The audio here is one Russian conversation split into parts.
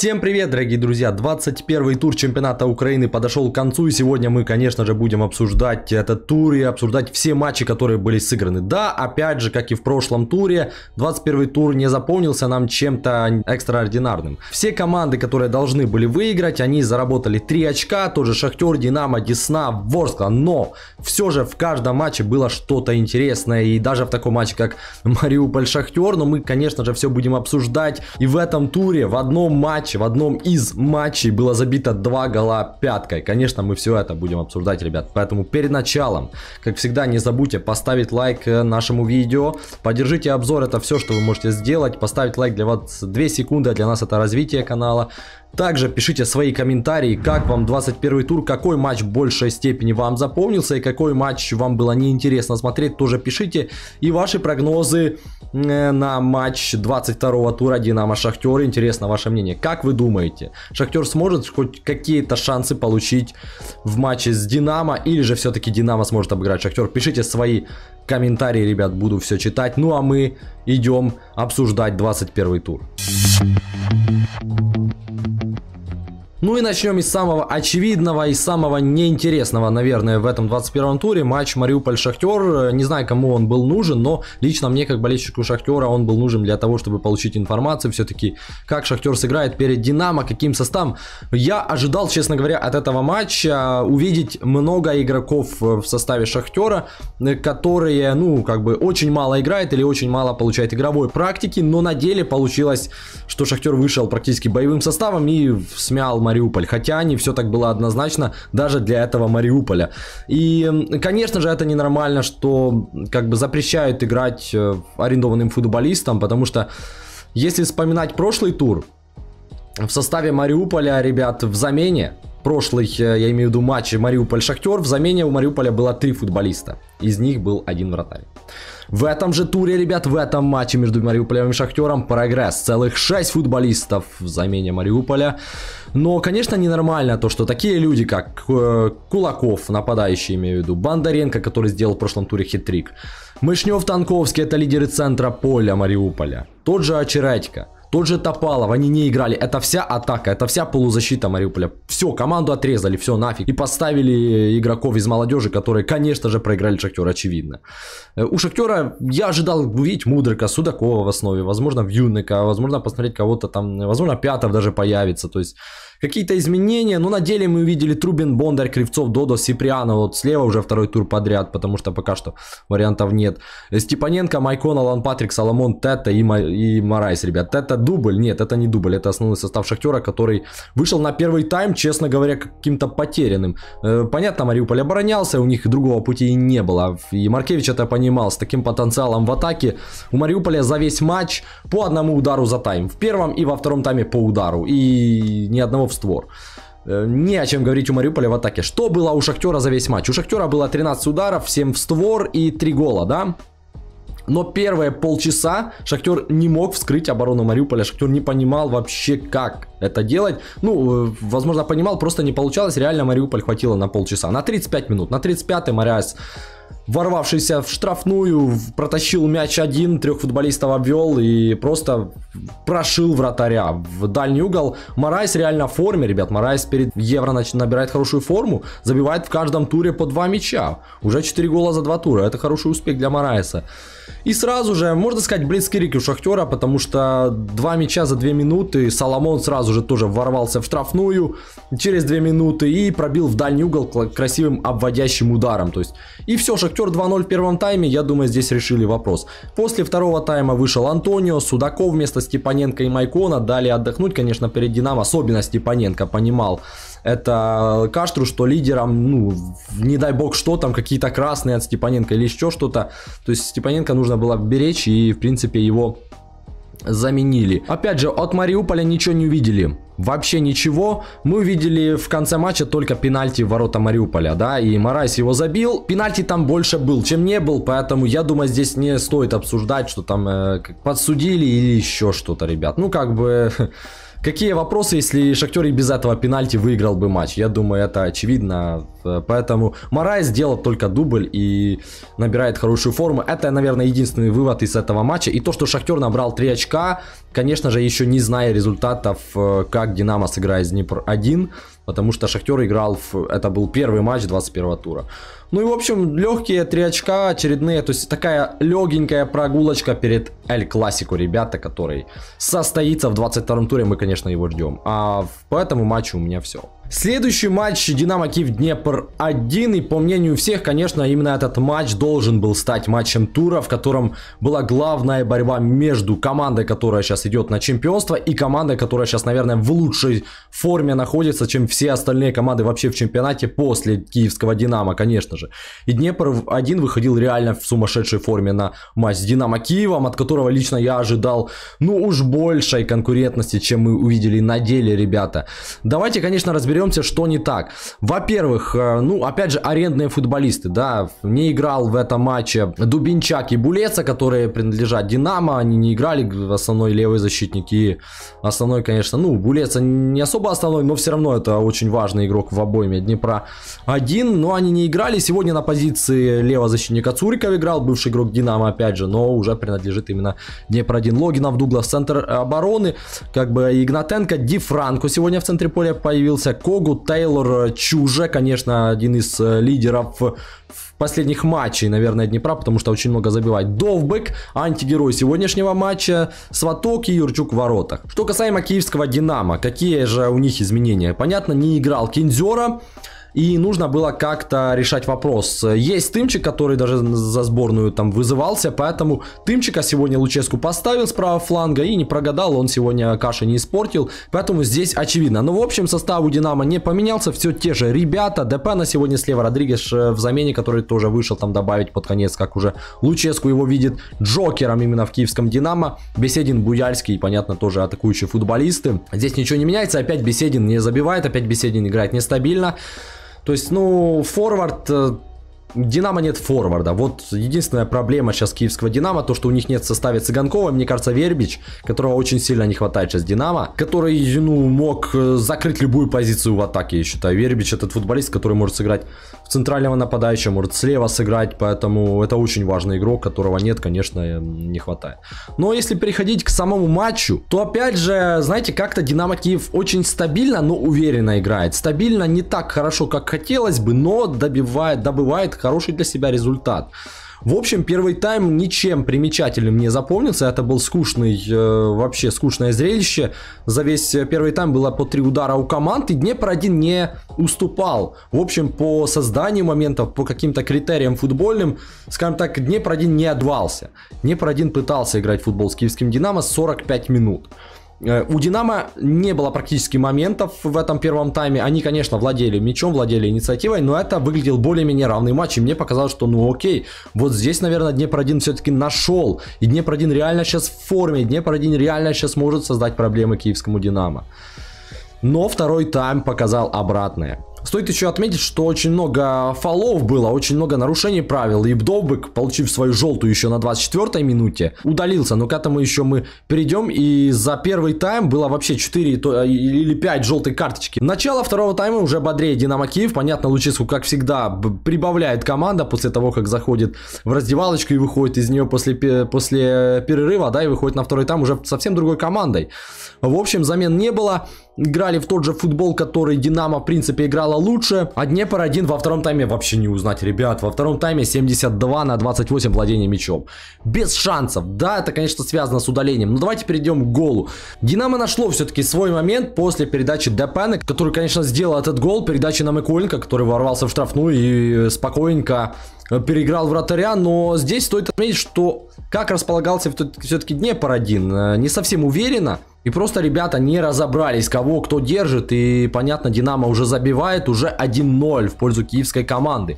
Всем привет, дорогие друзья! 21 тур чемпионата Украины подошел к концу, и сегодня мы, конечно же, будем обсуждать этот тур и обсуждать все матчи, которые были сыграны. Да, опять же, как и в прошлом туре, 21 тур не запомнился нам чем-то экстраординарным. Все команды, которые должны были выиграть, они заработали 3 очка, тоже Шахтер, Динамо, Десна, Ворскла, но все же в каждом матче было что-то интересное, и даже в таком матче, как Мариуполь-Шахтер, но мы, конечно же, все будем обсуждать, и в этом туре в одном матче матче, в одном из матчей было забито два гола пяткой. Конечно, мы все это будем обсуждать, ребят. Поэтому перед началом, как всегда, не забудьте поставить лайк э, нашему видео. Поддержите обзор, это все, что вы можете сделать. Поставить лайк для вас 2 секунды, для нас это развитие канала. Также пишите свои комментарии, как вам 21 тур, какой матч в большей степени вам запомнился и какой матч вам было неинтересно смотреть, тоже пишите. И ваши прогнозы э, на матч 22 тура Динамо Шахтер. Интересно ваше мнение. Как вы думаете, Шахтер сможет хоть какие-то шансы получить в матче с Динамо или же все-таки Динамо сможет обыграть Шахтер? Пишите свои Комментарии, ребят, буду все читать. Ну а мы идем обсуждать 21 тур. Ну и начнем из самого очевидного и самого неинтересного, наверное, в этом 21-м туре. Матч Мариуполь-Шахтер. Не знаю, кому он был нужен, но лично мне, как болельщику Шахтера, он был нужен для того, чтобы получить информацию все-таки, как Шахтер сыграет перед Динамо, каким составом. Я ожидал, честно говоря, от этого матча увидеть много игроков в составе Шахтера, которые, ну, как бы очень мало играют или очень мало получает игровой практики, но на деле получилось, что Шахтер вышел практически боевым составом и смял Мариуполь. Хотя не все так было однозначно даже для этого Мариуполя. И, конечно же, это ненормально, что как бы запрещают играть э, арендованным футболистам, потому что если вспоминать прошлый тур, в составе Мариуполя, ребят, в замене Прошлых, э, я имею в виду матч Мариуполь-Шахтер, в замене у Мариуполя было три футболиста. Из них был один вратарь. В этом же туре, ребят, в этом матче между Мариуполем и Шахтером прогресс. Целых 6 футболистов в замене Мариуполя. Но, конечно, ненормально то, что такие люди, как э, Кулаков, нападающий, имею в виду, Бондаренко, который сделал в прошлом туре хитрик, Мышнев-Танковский, это лидеры центра поля Мариуполя, тот же Очередько – тот же Топалов, они не играли. Это вся атака, это вся полузащита Мариуполя. Все, команду отрезали, все нафиг. И поставили э, игроков из молодежи, которые, конечно же, проиграли Шахтера, очевидно. Э, у Шахтера я ожидал увидеть Мудрика, Судакова в основе, возможно, Вьюника, возможно, посмотреть кого-то там, э, возможно, Пятов даже появится. То есть какие-то изменения. Но ну, на деле мы увидели Трубин, Бондарь, Кривцов, Додо, Сиприанов. Вот слева уже второй тур подряд, потому что пока что вариантов нет. Э, Степаненко, Майкон, Алан Патрик, Соломон, Тета и, Ма... и Марайс, ребят. Тета дубль? Нет, это не дубль. Это основной состав Шахтера, который вышел на первый тайм, честно говоря, каким-то потерянным. Э, понятно, Мариуполь оборонялся, у них другого пути и не было. И Маркевич это понимал. С таким потенциалом в атаке у Мариуполя за весь матч по одному удару за тайм. В первом и во втором тайме по удару. И ни одного в створ. Э, не о чем говорить у Мариуполя в атаке. Что было у Шахтера за весь матч? У Шахтера было 13 ударов, 7 в створ и 3 гола, да? Но первые полчаса Шахтер не мог вскрыть оборону Мариуполя. Шахтер не понимал вообще, как это делать. Ну, э, возможно, понимал, просто не получалось. Реально Мариуполь хватило на полчаса. На 35 минут. На 35-й Мариас ворвавшийся в штрафную, протащил мяч один, трех футболистов обвел и просто прошил вратаря в дальний угол. Марайс реально в форме, ребят. Марайс перед Евро набирает хорошую форму, забивает в каждом туре по два мяча. Уже 4 гола за два тура. Это хороший успех для Марайса. И сразу же, можно сказать, блицкрик у Шахтера, потому что два мяча за две минуты, Соломон сразу же тоже ворвался в штрафную через две минуты и пробил в дальний угол красивым обводящим ударом. То есть, и все, Шахтер 2-0 в первом тайме, я думаю, здесь решили вопрос. После второго тайма вышел Антонио, Судаков вместо Степаненко и Майкона, дали отдохнуть, конечно, перед Динамо, особенно Степаненко понимал, это Каштру, что лидером, ну, не дай бог что, там какие-то красные от Степаненко или еще что-то. То есть Степаненко нужно было беречь и, в принципе, его заменили. Опять же, от Мариуполя ничего не увидели. Вообще ничего. Мы увидели в конце матча только пенальти в ворота Мариуполя, да, и Марайс его забил. Пенальти там больше был, чем не был, поэтому я думаю, здесь не стоит обсуждать, что там э, подсудили или еще что-то, ребят. Ну, как бы... Какие вопросы, если Шахтер и без этого пенальти выиграл бы матч? Я думаю, это очевидно. Поэтому Марай сделал только дубль и набирает хорошую форму. Это, наверное, единственный вывод из этого матча. И то, что Шахтер набрал 3 очка, конечно же, еще не зная результатов, э, как Динамо сыграет с Днепр-1. Потому что Шахтер играл, в... это был первый матч 21 тура. Ну и, в общем, легкие три очка очередные. То есть такая легенькая прогулочка перед Эль Классику, ребята, который состоится в 22-м туре. Мы, конечно, его ждем. А по этому матчу у меня все. Следующий матч Динамо Киев Днепр 1. И по мнению всех, конечно, именно этот матч должен был стать матчем тура, в котором была главная борьба между командой, которая сейчас идет на чемпионство, и командой, которая сейчас, наверное, в лучшей форме находится, чем все остальные команды вообще в чемпионате после киевского Динамо, конечно же. И Днепр 1 выходил реально в сумасшедшей форме на матч с Динамо Киевом, от которого лично я ожидал, ну уж большей конкурентности, чем мы увидели на деле, ребята. Давайте, конечно, разберем разберемся, что не так. Во-первых, э, ну, опять же, арендные футболисты, да, не играл в этом матче Дубинчак и Булеца, которые принадлежат Динамо, они не играли основной левый защитник и основной, конечно, ну, Булеца не особо основной, но все равно это очень важный игрок в обойме Днепра один но они не играли, сегодня на позиции левого защитника Цуриков играл, бывший игрок Динамо, опять же, но уже принадлежит именно Днепр 1. Логинов, Дуглас, центр обороны, как бы Игнатенко, Ди Франко сегодня в центре поля появился, Чикагу. Тейлор э, Чуже, конечно, один из э, лидеров последних матчей, наверное, Днепра, потому что очень много забивает. Довбек, антигерой сегодняшнего матча, Сваток и Юрчук в воротах. Что касаемо киевского Динамо, какие же у них изменения? Понятно, не играл Кинзера, и нужно было как-то решать вопрос. Есть Тымчик, который даже за сборную там вызывался, поэтому Тымчика сегодня Луческу поставил с правого фланга и не прогадал, он сегодня каши не испортил, поэтому здесь очевидно. Но ну, в общем состав у Динамо не поменялся, все те же ребята, ДП на сегодня слева, Родригес э, в замене, который тоже вышел там добавить под конец, как уже Луческу его видит Джокером именно в киевском Динамо, Беседин, Буяльский, понятно, тоже атакующие футболисты. Здесь ничего не меняется, опять Беседин не забивает, опять Беседин играет нестабильно. То есть, ну, форвард э, Динамо нет форварда. Вот единственная проблема сейчас киевского Динамо, то, что у них нет в составе Цыганкова, мне кажется, Вербич, которого очень сильно не хватает сейчас Динамо, который, ну, мог э, закрыть любую позицию в атаке, я считаю. Вербич этот футболист, который может сыграть центрального нападающего, может слева сыграть, поэтому это очень важный игрок, которого нет, конечно, э, не хватает. Но если переходить к самому матчу, то опять же, знаете, как-то Динамо Киев очень стабильно, но уверенно играет. Стабильно не так хорошо, как хотелось бы, но добивает, добывает хороший для себя результат. В общем, первый тайм ничем примечательным не запомнился. Это был скучный, э, вообще скучное зрелище. За весь э, первый тайм было по три удара у команд, и Днепр один не уступал. В общем, по созданию моментов, по каким-то критериям футбольным, скажем так, Днепр один не отвался. Днепр один пытался играть в футбол с киевским Динамо 45 минут. Э, у Динамо не было практически моментов в этом первом тайме. Они, конечно, владели мячом, владели инициативой, но это выглядел более-менее равный матч. И мне показалось, что ну окей, вот здесь, наверное, Днепр Днепродин все-таки нашел. И Днепр Днепродин реально сейчас в форме. Днепр Днепродин реально сейчас может создать проблемы киевскому Динамо. Но второй тайм показал обратное. Стоит еще отметить, что очень много фолов было, очень много нарушений правил. И Бдовбек, получив свою желтую еще на 24-й минуте, удалился. Но к этому еще мы перейдем. И за первый тайм было вообще 4 а, или 5 желтой карточки. Начало второго тайма уже бодрее Динамо Киев. Понятно, Луческу, как всегда, прибавляет команда после того, как заходит в раздевалочку и выходит из нее после, после перерыва, да, и выходит на второй тайм уже совсем другой командой. В общем, замен не было. Играли в тот же футбол, который Динамо, в принципе, играл стало лучше. А Днепр один во втором тайме вообще не узнать, ребят. Во втором тайме 72 на 28 владения мячом. Без шансов. Да, это, конечно, связано с удалением. Но давайте перейдем к голу. Динамо нашло все-таки свой момент после передачи Депена, который, конечно, сделал этот гол. Передачи на Миколенко, который ворвался в штрафную и э, спокойненько э, переиграл вратаря, но здесь стоит отметить, что как располагался все-таки Днепр один, э, не совсем уверенно. И просто ребята не разобрались, кого кто держит. И, понятно, Динамо уже забивает, уже 1-0 в пользу киевской команды.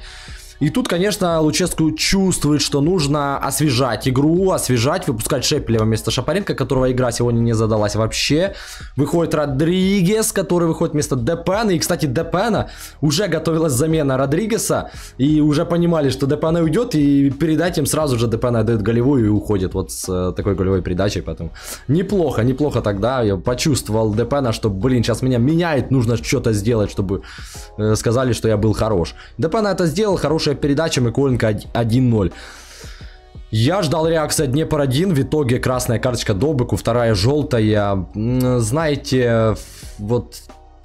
И тут, конечно, Луческу чувствует, что нужно освежать игру, освежать, выпускать Шепелева вместо Шапаренко, которого игра сегодня не задалась вообще. Выходит Родригес, который выходит вместо Депена. И, кстати, Депена уже готовилась замена Родригеса. И уже понимали, что Депена уйдет. И передать им сразу же Депена отдает голевую и уходит вот с э, такой голевой передачей. Поэтому неплохо, неплохо тогда. Я почувствовал Депена, что, блин, сейчас меня меняет. Нужно что-то сделать, чтобы э, сказали, что я был хорош. Депена это сделал, хороший хорошая передача, Миколенко 1-0. Я ждал реакции Днепр 1, в итоге красная карточка Добыку, вторая желтая. Знаете, вот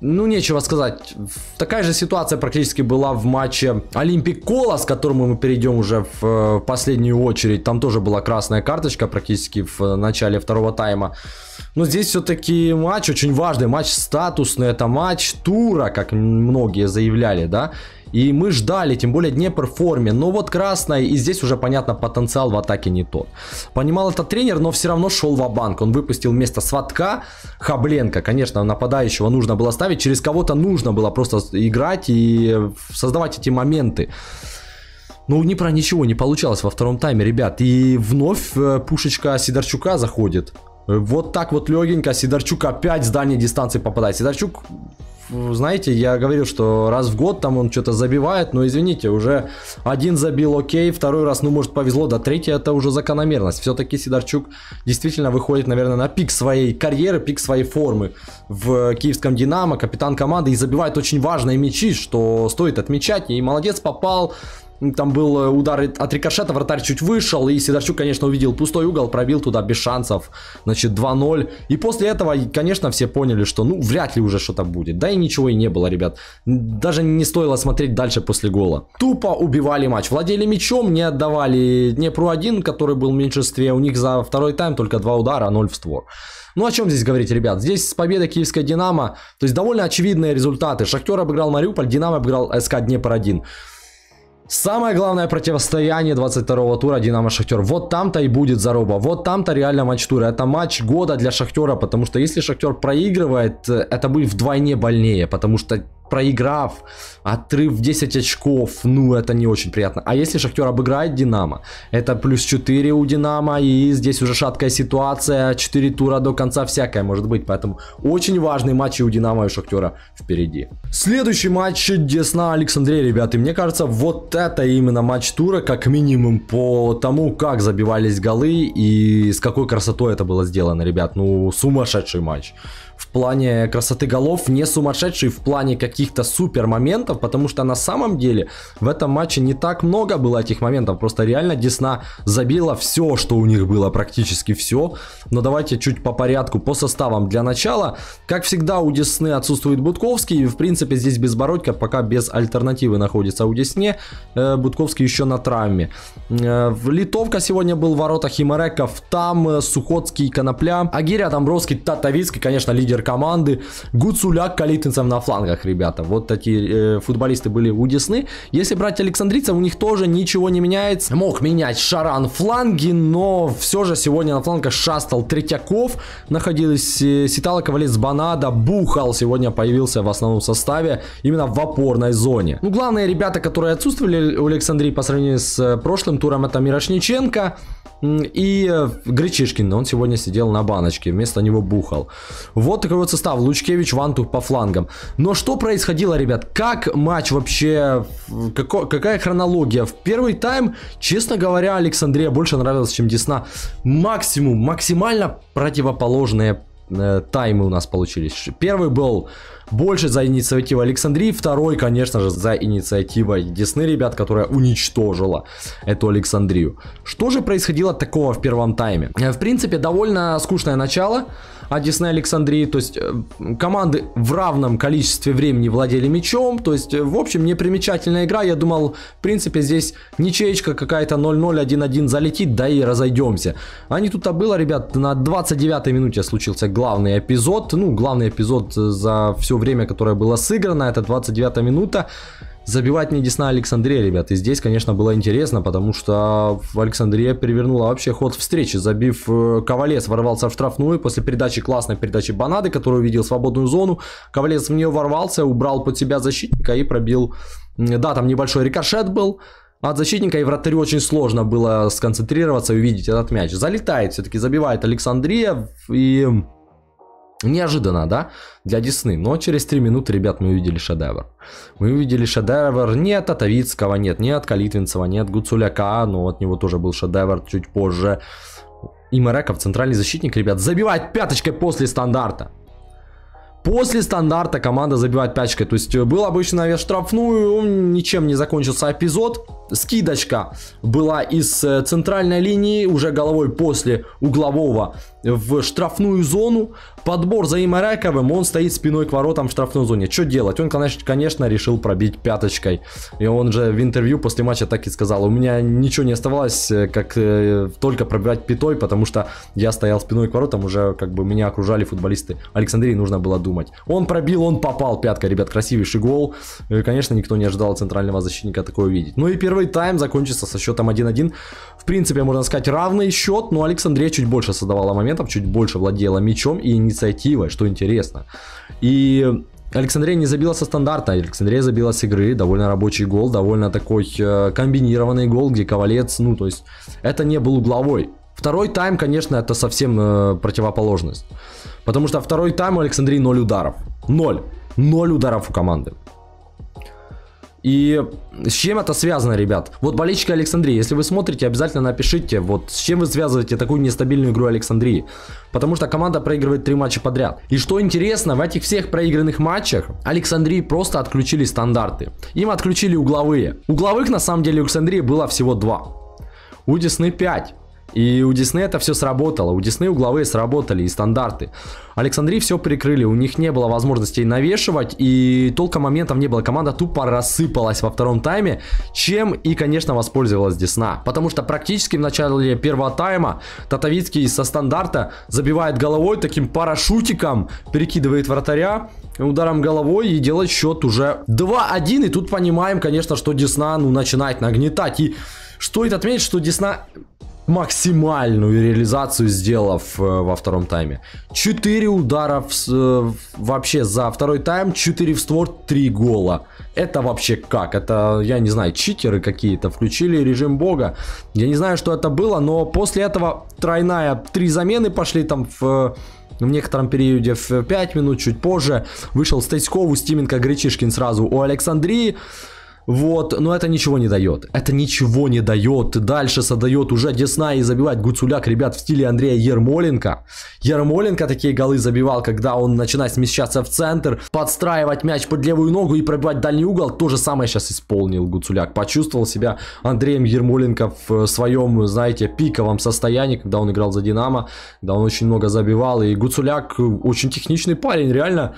ну, нечего сказать. Такая же ситуация практически была в матче Олимпик Кола, с которым мы перейдем уже в э, последнюю очередь. Там тоже была красная карточка практически в э, начале второго тайма. Но здесь все-таки матч очень важный, матч статусный, это матч тура, как многие заявляли, да. И мы ждали, тем более Днепр в форме. Но вот красная, и здесь уже, понятно, потенциал в атаке не тот. Понимал это тренер, но все равно шел в банк Он выпустил вместо Сватка Хабленко. Конечно, нападающего нужно было ставить. Через кого-то нужно было просто играть и создавать эти моменты. Ну, не про ничего не получалось во втором тайме, ребят. И вновь э, пушечка Сидорчука заходит. Э, вот так вот легенько Сидорчук опять с дальней дистанции попадает. Сидорчук знаете, я говорил, что раз в год там он что-то забивает, но извините, уже один забил окей, второй раз, ну, может, повезло, да третий это уже закономерность. Все-таки Сидорчук действительно выходит, наверное, на пик своей карьеры, пик своей формы в киевском «Динамо», капитан команды и забивает очень важные мячи, что стоит отмечать. И молодец, попал, там был э, удар от рикошета, вратарь чуть вышел, и Сидорчук, конечно, увидел пустой угол, пробил туда без шансов, значит, 2-0. И после этого, конечно, все поняли, что, ну, вряд ли уже что-то будет. Да и ничего и не было, ребят. Даже не стоило смотреть дальше после гола. Тупо убивали матч. Владели мячом, не отдавали Днепру 1, который был в меньшинстве. У них за второй тайм только два удара, 0 в створ. Ну, о чем здесь говорить, ребят? Здесь победа киевской «Динамо». То есть, довольно очевидные результаты. Шахтер обыграл Мариуполь, «Динамо» обыграл СК «Днепр-1». Самое главное противостояние 22-го тура Динамо-Шахтер. Вот там-то и будет заруба. Вот там-то реально матч тура. Это матч года для Шахтера, потому что если Шахтер проигрывает, э, это будет вдвойне больнее, потому что проиграв, отрыв в 10 очков, ну это не очень приятно. А если Шахтер обыграет Динамо, это плюс 4 у Динамо, и здесь уже шаткая ситуация, 4 тура до конца всякое может быть, поэтому очень важный матч и у Динамо, и у Шахтера впереди. Следующий матч Десна Александрия, ребят, и мне кажется, вот это именно матч тура, как минимум по тому, как забивались голы и с какой красотой это было сделано, ребят, ну сумасшедший матч в плане красоты голов не сумасшедший в плане каких-то супер моментов, потому что на самом деле в этом матче не так много было этих моментов, просто реально Десна забила все, что у них было, практически все. Но давайте чуть по порядку, по составам для начала. Как всегда у Десны отсутствует Будковский, в принципе здесь Безбородько пока без альтернативы находится а у Десне, э, Будковский еще на травме. Э, Литовка сегодня был в воротах Химареков, там э, Сухоцкий, Конопля, Агиря, Домбровский, Татавицкий, конечно, лидер лидер команды. Гуцуляк Калитинцев на флангах, ребята. Вот такие э, футболисты были у Десны. Если брать Александрийцев, у них тоже ничего не меняется. Мог менять Шаран фланги, но все же сегодня на флангах шастал Третьяков. Находились э, Ситала, Ковалец, Банада, Бухал сегодня появился в основном составе именно в опорной зоне. Ну, главные ребята, которые отсутствовали у Александрии по сравнению с э, прошлым туром, это Мирошниченко и э, Гречишкин. Он сегодня сидел на баночке, вместо него Бухал. Вот вот такой вот состав. Лучкевич, Вантух по флангам. Но что происходило, ребят? Как матч вообще... Како, какая хронология? В первый тайм, честно говоря, Александрия больше нравилась, чем Десна. Максимум, максимально противоположные э, таймы у нас получились. Первый был больше за инициативу Александрии, второй, конечно же, за инициативой Десны, ребят, которая уничтожила эту Александрию. Что же происходило такого в первом тайме? Э, в принципе, довольно скучное начало от Десны Александрии, то есть э, команды в равном количестве времени владели мячом, то есть, э, в общем, непримечательная игра, я думал, в принципе, здесь ничеечка какая-то 0-0, 1-1 залетит, да и разойдемся. А не тут-то было, ребят, на 29-й минуте случился главный эпизод, ну, главный эпизод за всю время, которое было сыграно, это 29 минута. Забивать не Десна Александрия, ребят. И здесь, конечно, было интересно, потому что Александрия перевернула вообще ход встречи, забив э, Ковалес, ворвался в штрафную после передачи, классной передачи Банады, который увидел свободную зону. Ковалес в нее ворвался, убрал под себя защитника и пробил. Да, там небольшой рикошет был от защитника и вратарю очень сложно было сконцентрироваться и увидеть этот мяч. Залетает все-таки, забивает Александрия и Неожиданно, да, для Десны, но через 3 минуты, ребят, мы увидели шедевр. Мы увидели шедевр не от Атовицкого, нет, не от Калитвинцева, не от Гуцуляка, но от него тоже был шедевр чуть позже. И Мареков, центральный защитник, ребят, забивает пяточкой после стандарта. После стандарта команда забивает пяточкой, то есть э, был обычный навес штрафную, ничем не закончился эпизод скидочка была из э, центральной линии, уже головой после углового в штрафную зону. Подбор за Имаряковым, он стоит спиной к воротам в штрафной зоне. Что делать? Он, конечно, решил пробить пяточкой. И он же в интервью после матча так и сказал, у меня ничего не оставалось, э, как э, только пробивать пятой, потому что я стоял спиной к воротам, уже как бы меня окружали футболисты. Александрии нужно было думать. Он пробил, он попал пяткой, ребят, красивейший гол. И, конечно, никто не ожидал центрального защитника такое увидеть. Ну и первый Первый тайм закончится со счетом 1-1. В принципе, можно сказать, равный счет, но Александрия чуть больше создавала моментов, чуть больше владела мячом и инициативой, что интересно. И Александрия не забила со стандарта, Александрия забила с игры, довольно рабочий гол, довольно такой э, комбинированный гол, где Ковалец, ну то есть это не был угловой. Второй тайм, конечно, это совсем э, противоположность, потому что второй тайм у Александрии 0 ударов, 0, 0 ударов у команды. И с чем это связано, ребят? Вот болельщики Александрии, если вы смотрите, обязательно напишите, вот с чем вы связываете такую нестабильную игру Александрии. Потому что команда проигрывает три матча подряд. И что интересно, в этих всех проигранных матчах Александрии просто отключили стандарты. Им отключили угловые. Угловых на самом деле у Александрии было всего два. У Десны 5. И у Диснея это все сработало. У Диснея угловые сработали и стандарты. Александрии все прикрыли, у них не было возможностей навешивать, и толком моментов не было. Команда тупо рассыпалась во втором тайме, чем и, конечно, воспользовалась Десна. Потому что практически в начале первого тайма Татовицкий со стандарта забивает головой таким парашютиком, перекидывает вратаря, ударом головой и делает счет уже 2-1. И тут понимаем, конечно, что Десна ну, начинает нагнетать. И что это отметить, что Десна максимальную реализацию сделав э, во втором тайме. 4 удара э, в, вообще за второй тайм, 4 в створ, 3 гола. Это вообще как? Это, я не знаю, читеры какие-то включили режим бога. Я не знаю, что это было, но после этого тройная, три замены пошли там в... Э, в некотором периоде в 5 минут, чуть позже, вышел Стецко, Устименко, Гречишкин сразу у Александрии. Вот, но это ничего не дает. Это ничего не дает. Дальше создает уже Десна и забивать Гуцуляк, ребят, в стиле Андрея Ермоленко. Ермоленко такие голы забивал, когда он начинает смещаться в центр, подстраивать мяч под левую ногу и пробивать дальний угол. То же самое сейчас исполнил Гуцуляк. Почувствовал себя Андреем Ермоленко в своем, знаете, пиковом состоянии, когда он играл за Динамо, когда он очень много забивал. И Гуцуляк очень техничный парень, реально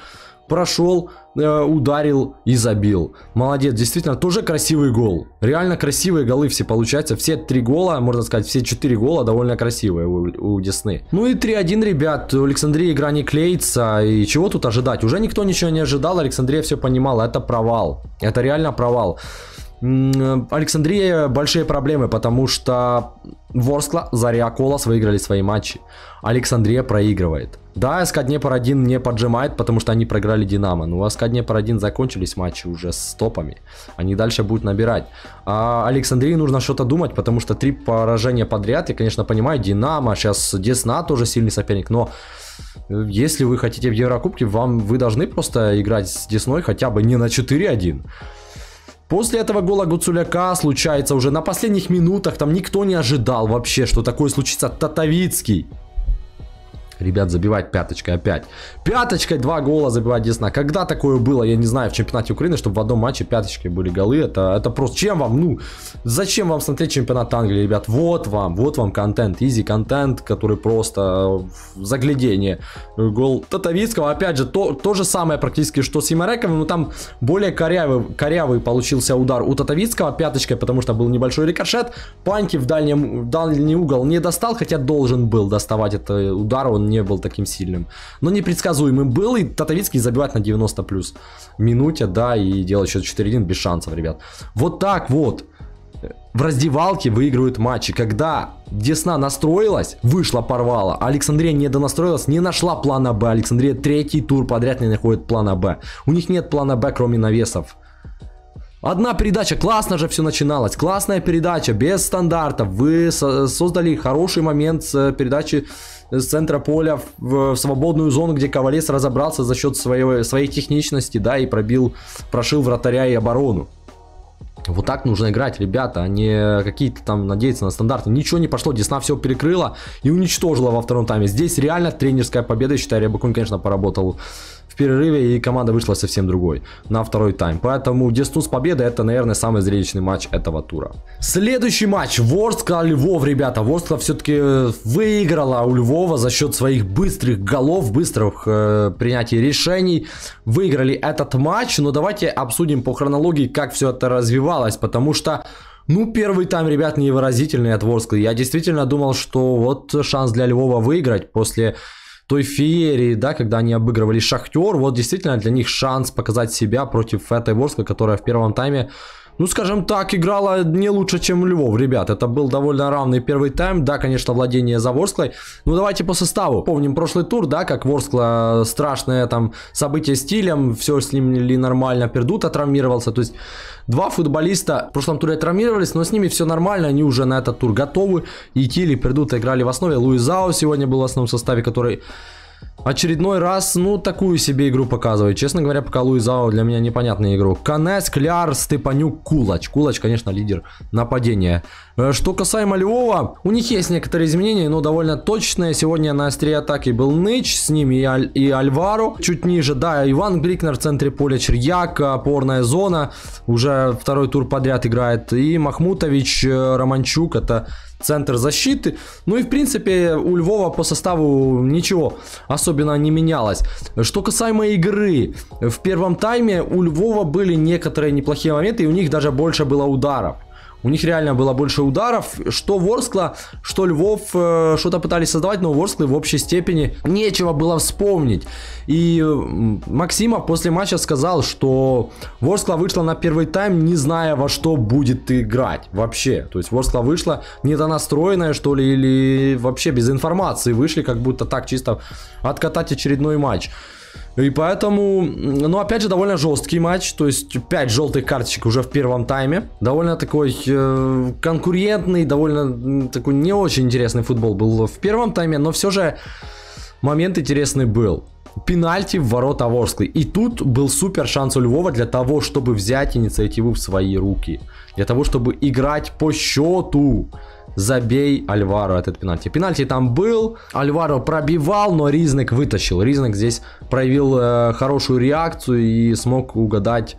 прошел, э, ударил и забил. Молодец, действительно, тоже красивый гол. Реально красивые голы все получаются. Все три гола, можно сказать, все четыре гола довольно красивые у, у Десны. Ну и 3-1, ребят, у Александрии игра не клеится. И чего тут ожидать? Уже никто ничего не ожидал, Александрия все понимала. Это провал. Это реально провал. Александрия большие проблемы, потому что Ворскла, Заря, Колос выиграли свои матчи. Александрия проигрывает. Да, СК Днепр 1 не поджимает, потому что они проиграли Динамо. Но ну, у а СК Днепр 1 закончились матчи уже с топами. Они дальше будут набирать. А Александрии нужно что-то думать, потому что три поражения подряд. Я, конечно, понимаю, Динамо, сейчас Десна тоже сильный соперник, но... Э, если вы хотите в Еврокубке, вам вы должны просто играть с Десной хотя бы не на 4-1. После этого гола Гуцуляка случается уже на последних минутах. Там никто не ожидал вообще, что такое случится. Татовицкий ребят, забивать пяточкой опять. Пяточкой два гола забивать Десна. Когда такое было, я не знаю, в чемпионате Украины, чтобы в одном матче пяточкой были голы. Это, это просто... Чем вам, ну, зачем вам смотреть чемпионат Англии, ребят? Вот вам, вот вам контент, изи контент, который просто э, заглядение. Гол Татавицкого, опять же, то, то же самое практически, что с Имарековым, но там более корявый, корявый получился удар у Татавицкого пяточкой, потому что был небольшой рикошет. Паньки в, дальнем, в дальний угол не достал, хотя должен был доставать этот удар, он не был таким сильным. Но непредсказуемым был, и Татовицкий забивать на 90 плюс минуте, да, и делать счет 4-1 без шансов, ребят. Вот так вот в раздевалке выигрывают матчи. Когда Десна настроилась, вышла, порвала. Александрия не донастроилась, не нашла плана Б. Александрия третий тур подряд не находит плана Б. У них нет плана Б, кроме навесов. Одна передача, классно же все начиналось, классная передача, без стандартов, вы создали хороший момент с э, передачи с центра поля в, свободную зону, где Ковалес разобрался за счет своей своей техничности, да, и пробил, прошил вратаря и оборону. Вот так нужно играть, ребята, а не какие-то там надеяться на стандарты. Ничего не пошло, Десна все перекрыла и уничтожила во втором тайме. Здесь реально тренерская победа, я считаю, Рябакун, конечно, поработал перерыве, и команда вышла совсем другой на второй тайм. Поэтому Дестус победа это, наверное, самый зрелищный матч этого тура. Следующий матч. Ворскла Львов, ребята. Ворскла все-таки э, выиграла у Львова за счет своих быстрых голов, быстрых э, принятий решений. Выиграли этот матч. Но давайте обсудим по хронологии, как все это развивалось. Потому что ну, первый тайм, ребят, невыразительный от Ворсклы. Я действительно думал, что вот шанс для Львова выиграть после той феерии, да, когда они обыгрывали Шахтер, вот действительно для них шанс показать себя против этой Ворска, которая в первом тайме ну, скажем так, играла не лучше, чем Львов, ребят. Это был довольно равный первый тайм. Да, конечно, владение за Ворсклой. Ну, давайте по составу. Помним прошлый тур, да, как Ворскла э, страшное там событие стилем. Все с ним ли нормально. Пердута травмировался. То есть, два футболиста в прошлом туре травмировались, но с ними все нормально. Они уже на этот тур готовы. И Тили, Пердута играли в основе. Луизао сегодня был в основном составе, который очередной раз, ну, такую себе игру показывает. Честно говоря, пока Луизао для меня непонятный игрок. Канес, Кляр, Степанюк, Кулач. Кулач, конечно, лидер нападения. Э, что касаемо Львова, у них есть некоторые изменения, но довольно точные. Сегодня на острие атаки был Ныч, с ним и, Аль, и альвару Чуть ниже, да, Иван Грикнер в центре поля, Черьяк, э, опорная зона. Уже второй тур подряд играет. И Махмутович, э, Романчук, это центр защиты. Ну и, в принципе, у Львова по составу ничего особенно не менялось. Что касаемо игры, в первом тайме у Львова были некоторые неплохие моменты, и у них даже больше было ударов. У них реально было больше ударов. Что Ворскла, что Львов э, что-то пытались создавать, но Ворсклы в общей степени нечего было вспомнить. И Максимов после матча сказал, что Ворскла вышла на первый тайм, не зная, во что будет играть вообще. То есть Ворскла вышла недонастроенная, что ли, или вообще без информации вышли, как будто так чисто откатать очередной матч. Ну и поэтому, ну, опять же, довольно жесткий матч. То есть 5 желтых карточек уже в первом тайме. Довольно такой э, конкурентный, довольно такой не очень интересный футбол был в первом тайме. Но все же момент интересный был. Пенальти в ворота Ворсклы. И тут был супер шанс у Львова для того, чтобы взять инициативу в свои руки. Для того, чтобы играть по счету забей Альваро этот пенальти. Пенальти там был, Альваро пробивал, но Ризник вытащил. Ризник здесь проявил э, хорошую реакцию и смог угадать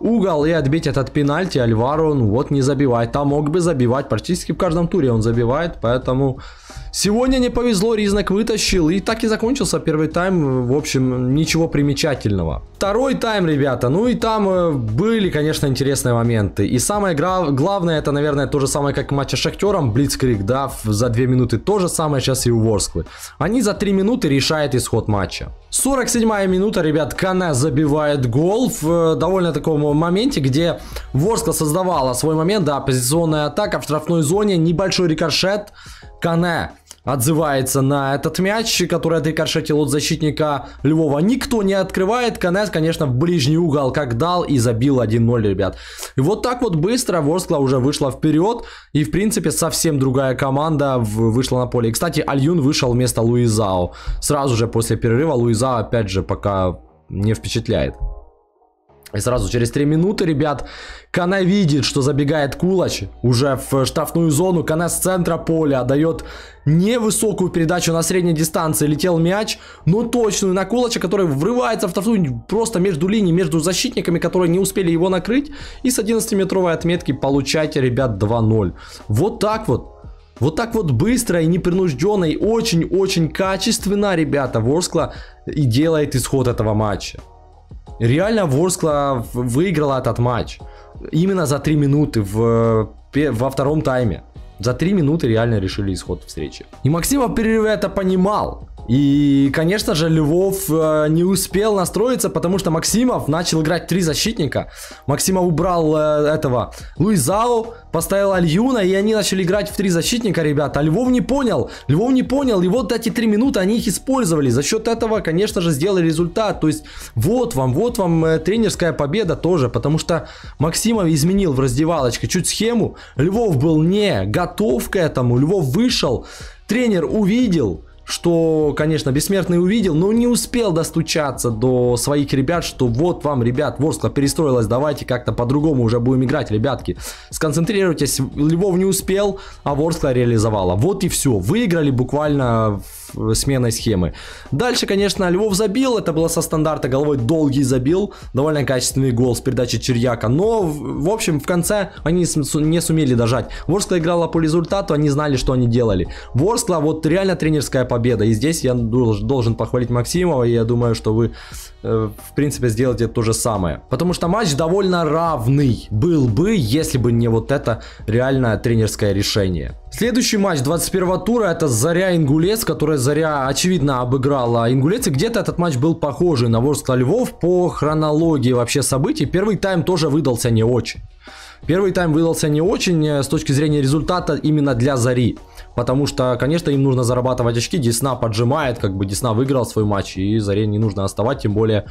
угол и отбить этот пенальти. Альваро, ну вот, не забивает. Там мог бы забивать практически в каждом туре он забивает, поэтому... Сегодня не повезло, Ризнак вытащил. И так и закончился первый тайм. В общем, ничего примечательного. Второй тайм, ребята. Ну и там э, были, конечно, интересные моменты. И самое главное, это, наверное, то же самое, как в с Шахтером. Блицкрик, да, за 2 минуты. То же самое сейчас и у Ворсклы. Они за 3 минуты решают исход матча. 47-я минута, ребят, Кана забивает гол в э, довольно таком моменте, где Ворскла создавала свой момент, да, позиционная атака в штрафной зоне, небольшой рикошет, Кане отзывается на этот мяч, который отрикошетил от защитника Львова. Никто не открывает. Конец, конечно, в ближний угол как дал и забил 1-0, ребят. И вот так вот быстро Ворскла уже вышла вперед. И, в принципе, совсем другая команда вышла на поле. И, кстати, Альюн вышел вместо Луизао. Сразу же после перерыва Луизао, опять же, пока не впечатляет. И сразу через 3 минуты, ребят, Кана видит, что забегает Кулач уже в э, штрафную зону. Кана с центра поля отдает невысокую передачу на средней дистанции. Летел мяч, но точную на Кулача, который врывается в штрафную просто между линий, между защитниками, которые не успели его накрыть. И с 11-метровой отметки получайте, ребят, 2-0. Вот так вот. Вот так вот быстро и непринужденно и очень-очень качественно, ребята, Ворскла и делает исход этого матча. Реально Ворскла выиграла этот матч. Именно за 3 минуты в, во втором тайме. За 3 минуты реально решили исход встречи. И Максимов в перерыве это понимал. И, конечно же, Львов э, не успел настроиться, потому что Максимов начал играть три защитника. Максимов убрал э, этого Луизау, поставил Альюна, и они начали играть в три защитника, ребята. А Львов не понял, Львов не понял, и вот эти три минуты они их использовали. За счет этого, конечно же, сделали результат. То есть, вот вам, вот вам э, тренерская победа тоже, потому что Максимов изменил в раздевалочке чуть схему. Львов был не готов к этому, Львов вышел, тренер увидел, что, конечно, Бессмертный увидел, но не успел достучаться до своих ребят, что вот вам, ребят, Ворскла перестроилась, давайте как-то по-другому уже будем играть, ребятки. Сконцентрируйтесь, Львов не успел, а Ворскла реализовала. Вот и все, выиграли буквально в сменой схемы. Дальше, конечно, Львов забил. Это было со стандарта головой долгий забил. Довольно качественный гол с передачи Черьяка. Но, в общем, в конце они не сумели дожать. Ворскла играла по результату, они знали, что они делали. Ворскла вот реально тренерская победа. И здесь я должен похвалить Максимова. И я думаю, что вы, э, в принципе, сделаете то же самое. Потому что матч довольно равный был бы, если бы не вот это реальное тренерское решение. Следующий матч 21 тура это Заря Ингулец, которая Заря, очевидно, обыграла Ингулец. где-то этот матч был похожий на Ворскла Львов по хронологии вообще событий. Первый тайм тоже выдался не очень. Первый тайм выдался не очень э, с точки зрения результата именно для Зари. Потому что, конечно, им нужно зарабатывать очки. Десна поджимает, как бы Десна выиграл свой матч, и Заре не нужно оставать, тем более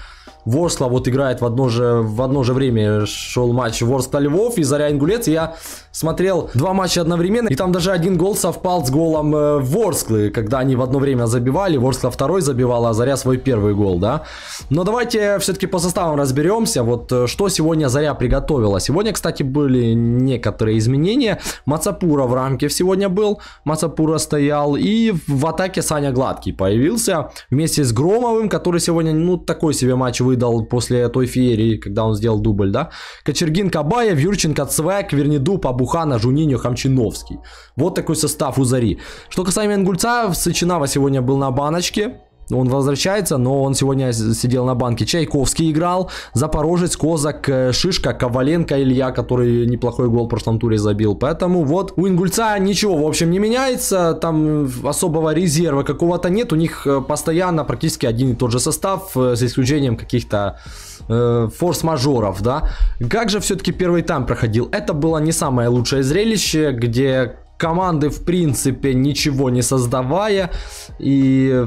Ворсла вот играет в одно же, в одно же время шел матч Ворсла-Львов и Заря-Ингулец. Я смотрел два матча одновременно, и там даже один гол совпал с голом э, Ворсклы, когда они в одно время забивали, Ворскла второй забивала, а Заря свой первый гол, да. Но давайте все-таки по составам разберемся, вот э, что сегодня Заря приготовила. Сегодня, кстати, были некоторые изменения. Мацапура в рамке сегодня был, Мацапура стоял, и в атаке Саня Гладкий появился вместе с Громовым, который сегодня, ну, такой себе матч вы выдал после той феерии, когда он сделал дубль, да? Кочергин, Кабаев, Юрченко, Цвек, Вернедуб, Абухана, Жуниньо, Хамчиновский. Вот такой состав у Зари. Что касаемо Ингульца, Сычинава сегодня был на баночке. Ну, он возвращается, но он сегодня сидел на банке. Чайковский играл, Запорожец, Козак, э, Шишка, Коваленко, Илья, который неплохой гол в прошлом туре забил. Поэтому вот у Ингульца ничего, в общем, не меняется. Там особого резерва какого-то нет. У них э, постоянно практически один и тот же состав, с э, исключением каких-то форс-мажоров, да. Как же все-таки первый тайм проходил? Это было не самое лучшее зрелище, где команды, в принципе, ничего не создавая и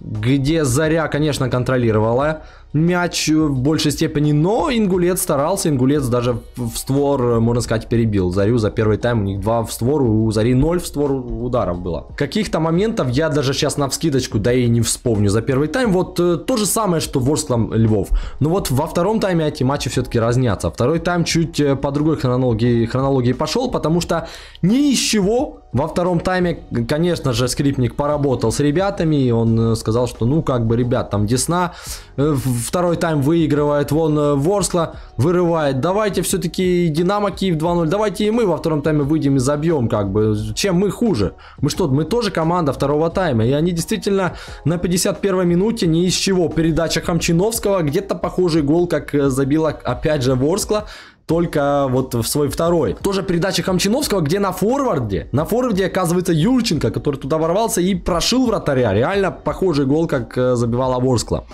где Заря, конечно, контролировала мяч в большей степени, но Ингулец старался, Ингулец даже в створ, э, можно сказать, перебил Зарю за первый тайм, у них два в створ, у Зари ноль в створ ударов было. Каких-то моментов я даже сейчас на вскидочку, да и не вспомню за первый тайм, вот э, то же самое, что ворском Львов. Но вот во втором тайме эти матчи все-таки разнятся. Второй тайм чуть э, по другой хронологии, хронологии пошел, потому что ни из чего во втором тайме, конечно же, скрипник поработал с ребятами, и он э, сказал, что ну как бы, ребят, там Десна, э, второй тайм выигрывает, вон э, Ворскла вырывает, давайте все-таки Динамо Киев 2-0, давайте и мы во втором тайме выйдем и забьем, как бы, чем мы хуже? Мы что, мы тоже команда второго тайма, и они действительно на 51-й минуте ни из чего, передача Хамчиновского, где-то похожий гол, как забила опять же Ворскла, только вот в свой второй. Тоже передача Хамчиновского, где на форварде, на форварде оказывается Юрченко, который туда ворвался и прошил вратаря. Реально похожий гол, как э, забивала Ворскла.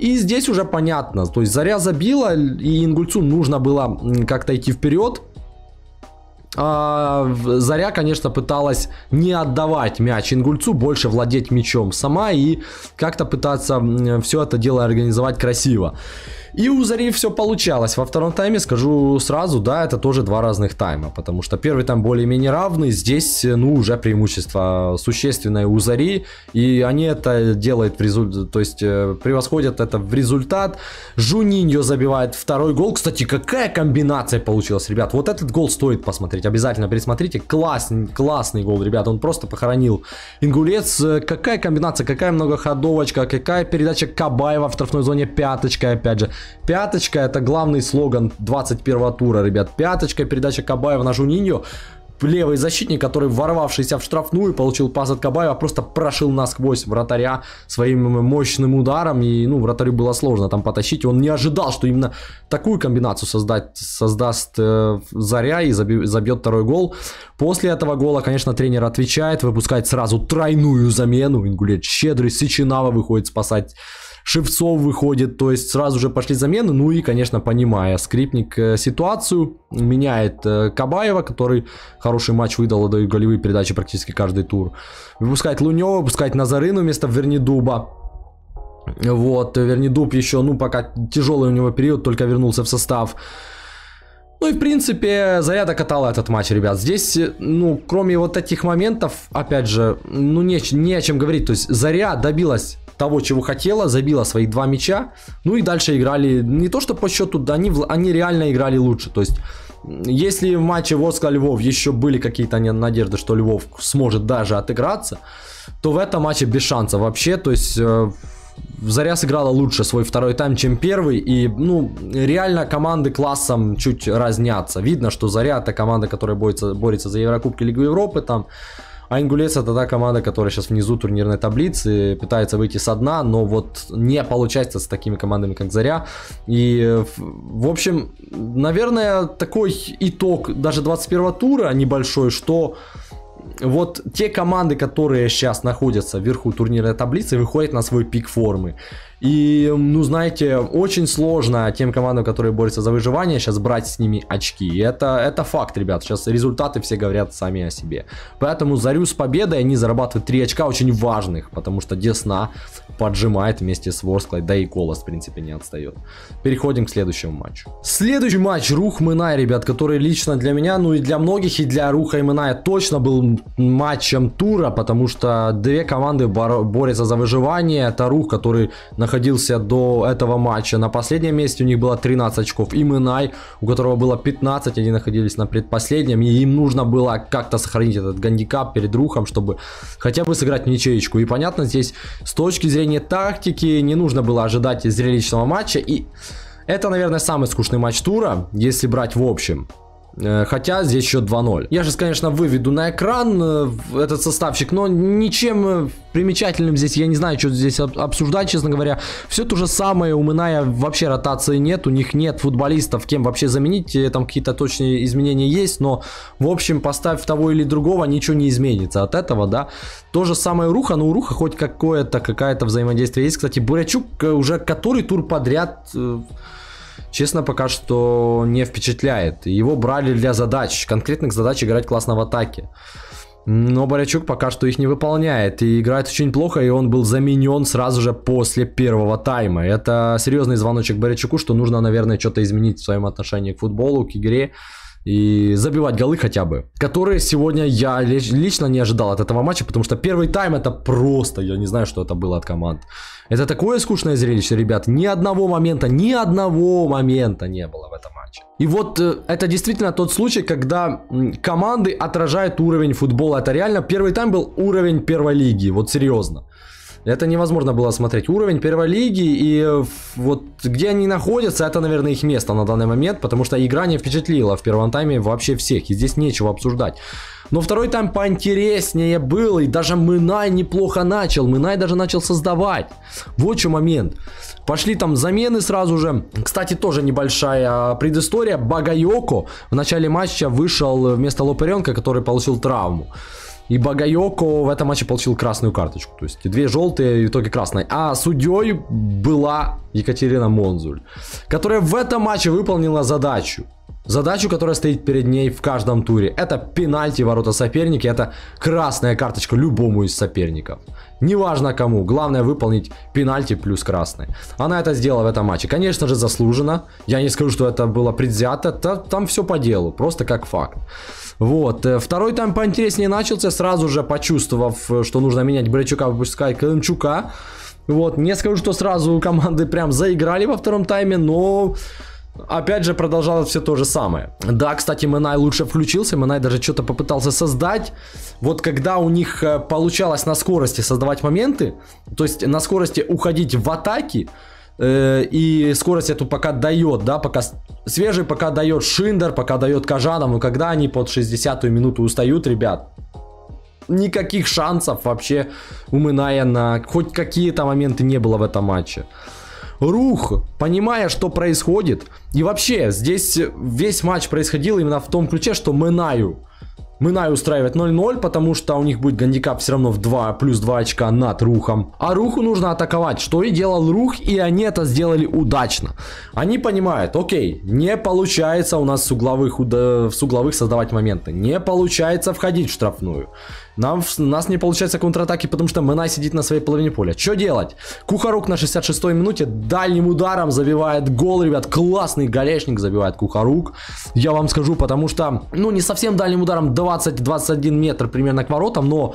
И здесь уже понятно, то есть Заря забила, и Ингульцу нужно было как-то идти вперед. А, Заря, конечно, пыталась не отдавать мяч Ингульцу, больше владеть мячом сама и как-то пытаться все это дело организовать красиво. И у Зари все получалось. Во втором тайме, скажу сразу, да, это тоже два разных тайма, потому что первый там более-менее равный, здесь, э, ну, уже преимущество существенное у Зари, и они это делают в результате, то есть э, превосходят это в результат. Жуниньо забивает второй гол. Кстати, какая комбинация получилась, ребят. Вот этот гол стоит посмотреть обязательно пересмотрите. Классный, классный гол, ребят, он просто похоронил. Ингулец, э, какая комбинация, какая многоходовочка, какая передача Кабаева в штрафной зоне, пяточка, опять же. Пяточка, это главный слоган 21 тура, ребят. Пяточка, передача Кабаева на Жуниньо левый защитник, который, ворвавшийся в штрафную, получил пас от Кабаева, просто прошил насквозь вратаря своим мощным ударом. И, ну, вратарю было сложно там потащить. Он не ожидал, что именно такую комбинацию создать, создаст э, Заря и заби, забьет второй гол. После этого гола, конечно, тренер отвечает, выпускает сразу тройную замену. Ингулет щедрый, Сичинава выходит спасать Шевцов выходит, то есть сразу же пошли замены, ну и, конечно, понимая скрипник э, ситуацию, меняет э, Кабаева, который хороший матч выдал, дает голевые передачи практически каждый тур. Выпускать Лунева, выпускать Назарыну вместо Вернидуба. Вот, Вернидуб еще, ну, пока тяжелый у него период, только вернулся в состав. Ну и, в принципе, Заря докатала этот матч, ребят. Здесь, ну, кроме вот этих моментов, опять же, ну, не, не о чем говорить. То есть Заря добилась того, чего хотела, забила свои два мяча. Ну и дальше играли не то что по счету, да они, они реально играли лучше. То есть если в матче Воска-Львов еще были какие-то надежды, что Львов сможет даже отыграться, то в этом матче без шанса вообще. То есть э, Заря сыграла лучше свой второй тайм, чем первый. И, ну, реально команды классом чуть разнятся. Видно, что Заря это команда, которая борется, борется за Еврокубки Лигу Европы. Там а Айнгулец это та команда, которая сейчас внизу турнирной таблицы, пытается выйти со дна, но вот не получается с такими командами, как Заря. И, в общем, наверное, такой итог даже 21 тура небольшой, что вот те команды, которые сейчас находятся вверху турнирной таблицы, выходят на свой пик формы. И, ну, знаете, очень сложно тем командам, которые борются за выживание, сейчас брать с ними очки. И Это, это факт, ребят. Сейчас результаты все говорят сами о себе. Поэтому Зарю с победой они зарабатывают 3 очка очень важных, потому что Десна поджимает вместе с Ворсклой, да и Колос, в принципе, не отстает. Переходим к следующему матчу. Следующий матч Рух Минай, ребят, который лично для меня, ну и для многих, и для Руха и Миная точно был матчем тура, потому что две команды бор борются за выживание. Это Рух, который находился до этого матча на последнем месте, у них было 13 очков, и Минай, у которого было 15, они находились на предпоследнем, и им нужно было как-то сохранить этот гандикап перед Рухом, чтобы хотя бы сыграть в ничеечку. И понятно, здесь с точки зрения построение тактики, не нужно было ожидать зрелищного матча. И это, наверное, самый скучный матч тура, если брать в общем. Э, хотя здесь счет 2-0. Я сейчас, конечно, выведу на экран э, этот составчик, но ничем э, примечательным здесь, я не знаю, что здесь обсуждать, честно говоря. Все то же самое, у Миная вообще ротации нет, у них нет футболистов, кем вообще заменить, там какие-то точные изменения есть, но, в общем, поставь того или другого, ничего не изменится от этого, да. То же самое у Руха, но у Руха хоть какое-то, какая-то взаимодействие есть. Кстати, Бурячук уже который тур подряд честно, пока что не впечатляет. Его брали для задач, конкретных задач играть классно в атаке. Но Борячук пока что их не выполняет и играет очень плохо, и он был заменен сразу же после первого тайма. Это серьезный звоночек Борячуку, что нужно, наверное, что-то изменить в своем отношении к футболу, к игре и забивать голы хотя бы. Которые сегодня я лично не ожидал от этого матча, потому что первый тайм это просто, я не знаю, что это было от команд. Это такое скучное зрелище, ребят. Ни одного момента, ни одного момента не было в этом матче. И вот э, это действительно тот случай, когда команды отражают уровень футбола. Это реально первый тайм был уровень первой лиги, вот серьезно. Это невозможно было смотреть. Уровень первой лиги и э, вот где они находятся, это, наверное, их место на данный момент, потому что игра не впечатлила в первом тайме вообще всех, и здесь нечего обсуждать. Но второй тайм поинтереснее был, и даже Мынай неплохо начал. Мынай даже начал создавать. Вот что момент. Пошли там замены сразу же. Кстати, тоже небольшая а, предыстория. Багайоко в начале матча вышел вместо Лоперенко, который получил травму. И Багайоко в этом матче получил красную карточку. То есть две желтые, и в итоге красной. А судьей была Екатерина Монзуль, которая в этом матче выполнила задачу задачу, которая стоит перед ней в каждом туре. Это пенальти ворота соперника, это красная карточка любому из соперников. Неважно кому, главное выполнить пенальти плюс красный. Она это сделала в этом матче. Конечно же, заслуженно. Я не скажу, что это было предвзято. Там все по делу, просто как факт. Вот. Э, второй тайм поинтереснее начался, сразу же почувствовав, э, что нужно менять Брачука, выпускать Клымчука. Вот, не скажу, что сразу команды прям заиграли во втором тайме, но опять же продолжалось все то же самое. Да, кстати, Менай лучше включился, Менай даже что-то попытался создать. Вот когда у них э, получалось на скорости создавать моменты, то есть на скорости уходить в атаки, э, и скорость эту пока дает, да, пока свежий пока дает Шиндер, пока дает Кажанов, а и когда они под 60-ю минуту устают, ребят, никаких шансов вообще у Меная на хоть какие-то моменты не было в этом матче рух, понимая, что происходит. И вообще, здесь весь матч происходил именно в том ключе, что Минаю. Минаю устраивает 0-0, потому что у них будет гандикап все равно в 2, плюс 2 очка над Рухом. А Руху нужно атаковать, что и делал Рух, и они это сделали удачно. Они понимают, окей, не получается у нас с угловых, с угловых создавать моменты, не получается входить в штрафную. Нам, нас не получается контратаки, потому что Мэнай сидит на своей половине поля. Что делать? Кухарук на 66-й минуте дальним ударом забивает гол, ребят. Классный голешник забивает Кухарук. Я вам скажу, потому что, ну, не совсем дальним ударом 20-21 метр примерно к воротам, но...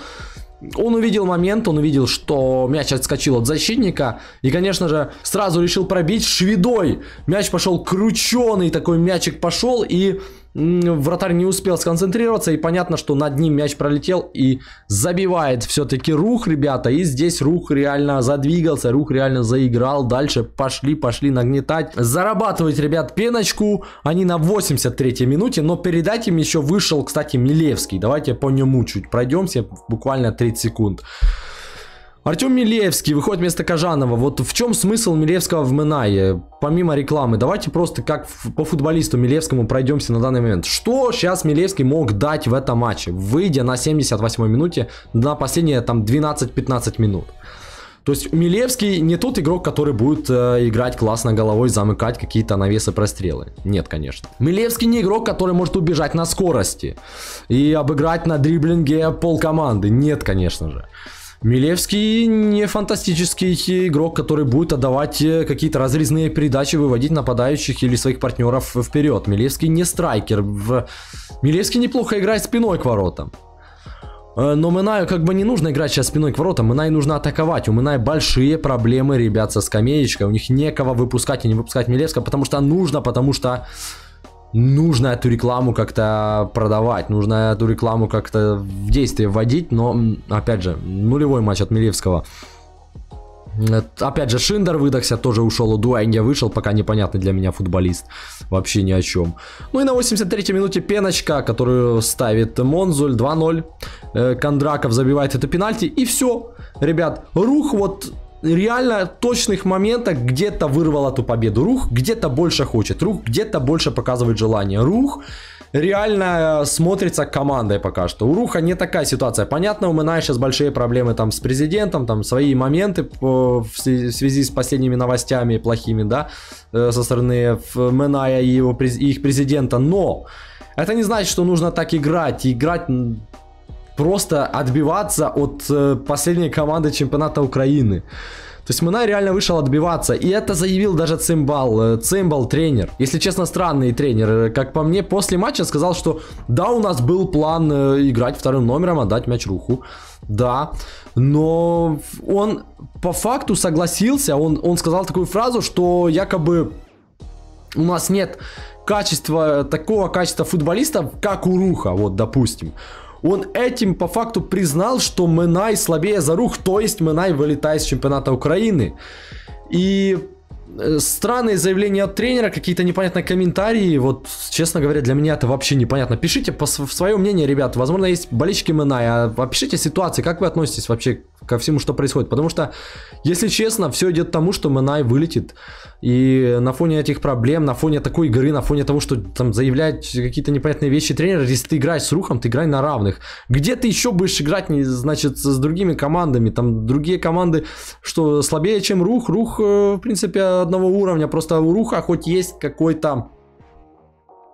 Он увидел момент, он увидел, что мяч отскочил от защитника. И, конечно же, сразу решил пробить шведой. Мяч пошел крученый, такой мячик пошел. И вратарь не успел сконцентрироваться, и понятно, что над ним мяч пролетел и забивает все-таки Рух, ребята, и здесь Рух реально задвигался, Рух реально заиграл, дальше пошли, пошли нагнетать, зарабатывать, ребят, пеночку, они на 83-й минуте, но перед этим еще вышел, кстати, Милевский, давайте по нему чуть пройдемся, буквально 30 секунд. Артем Милевский выходит вместо Кажанова. Вот в чем смысл Милевского в Минае? Помимо рекламы, давайте просто как по футболисту Милевскому пройдемся на данный момент. Что сейчас Милевский мог дать в этом матче, выйдя на 78-й минуте на последние там 12-15 минут? То есть Милевский не тот игрок, который будет э, играть классно головой, замыкать какие-то навесы, прострелы. Нет, конечно. Милевский не игрок, который может убежать на скорости и обыграть на дриблинге пол команды. Нет, конечно же. Милевский не фантастический игрок, который будет отдавать э, какие-то разрезные передачи, выводить нападающих или своих партнеров вперед. Милевский не страйкер. Милевский неплохо играет спиной к воротам. Э, но Минаю как бы не нужно играть сейчас спиной к воротам, Минай нужно атаковать. У Минай большие проблемы, ребят, со скамеечкой. У них некого выпускать и не выпускать Милевского, потому что нужно, потому что нужно эту рекламу как-то продавать, нужно эту рекламу как-то в действие вводить, но, опять же, нулевой матч от Милевского. Опять же, Шиндер выдохся, тоже ушел, Удуэнья вышел, пока непонятный для меня футболист. Вообще ни о чем. Ну и на 83-й минуте пеночка, которую ставит Монзуль 2-0. Э, Кондраков забивает это пенальти, и все. Ребят, рух вот реально точных моментах где-то вырвал эту победу. Рух где-то больше хочет, Рух где-то больше показывает желание. Рух реально э, смотрится командой пока что. У Руха не такая ситуация. Понятно, у Мына сейчас большие проблемы там с президентом, там свои моменты э, в связи с последними новостями плохими, да, э, со стороны Мыная и его, и их президента, но это не значит, что нужно так играть. Играть просто отбиваться от э, последней команды чемпионата Украины. То есть Мина реально вышел отбиваться. И это заявил даже Цимбал. Э, Цимбал тренер. Если честно, странный тренер. Э, как по мне, после матча сказал, что да, у нас был план э, играть вторым номером, отдать мяч руху. Да, но он по факту согласился, он, он сказал такую фразу, что якобы у нас нет качества, такого качества футболистов, как у Руха, вот, допустим он этим по факту признал, что Менай слабее за Зарух, то есть Менай вылетает с чемпионата Украины. И э, странные заявления от тренера, какие-то непонятные комментарии. Вот, честно говоря, для меня это вообще непонятно. Пишите по свое мнение, ребят. Возможно, есть болельщики Миная. Опишите ситуацию, как вы относитесь вообще ко всему, что происходит. Потому что, если честно, все идет к тому, что Менай вылетит. И на фоне этих проблем, на фоне такой игры, на фоне того, что там заявлять какие-то непонятные вещи тренер, если ты играешь с рухом, ты играй на равных. Где ты еще будешь играть, значит, с другими командами? Там другие команды, что слабее, чем рух. Рух, э, в принципе, одного уровня. Просто у руха хоть есть какой-то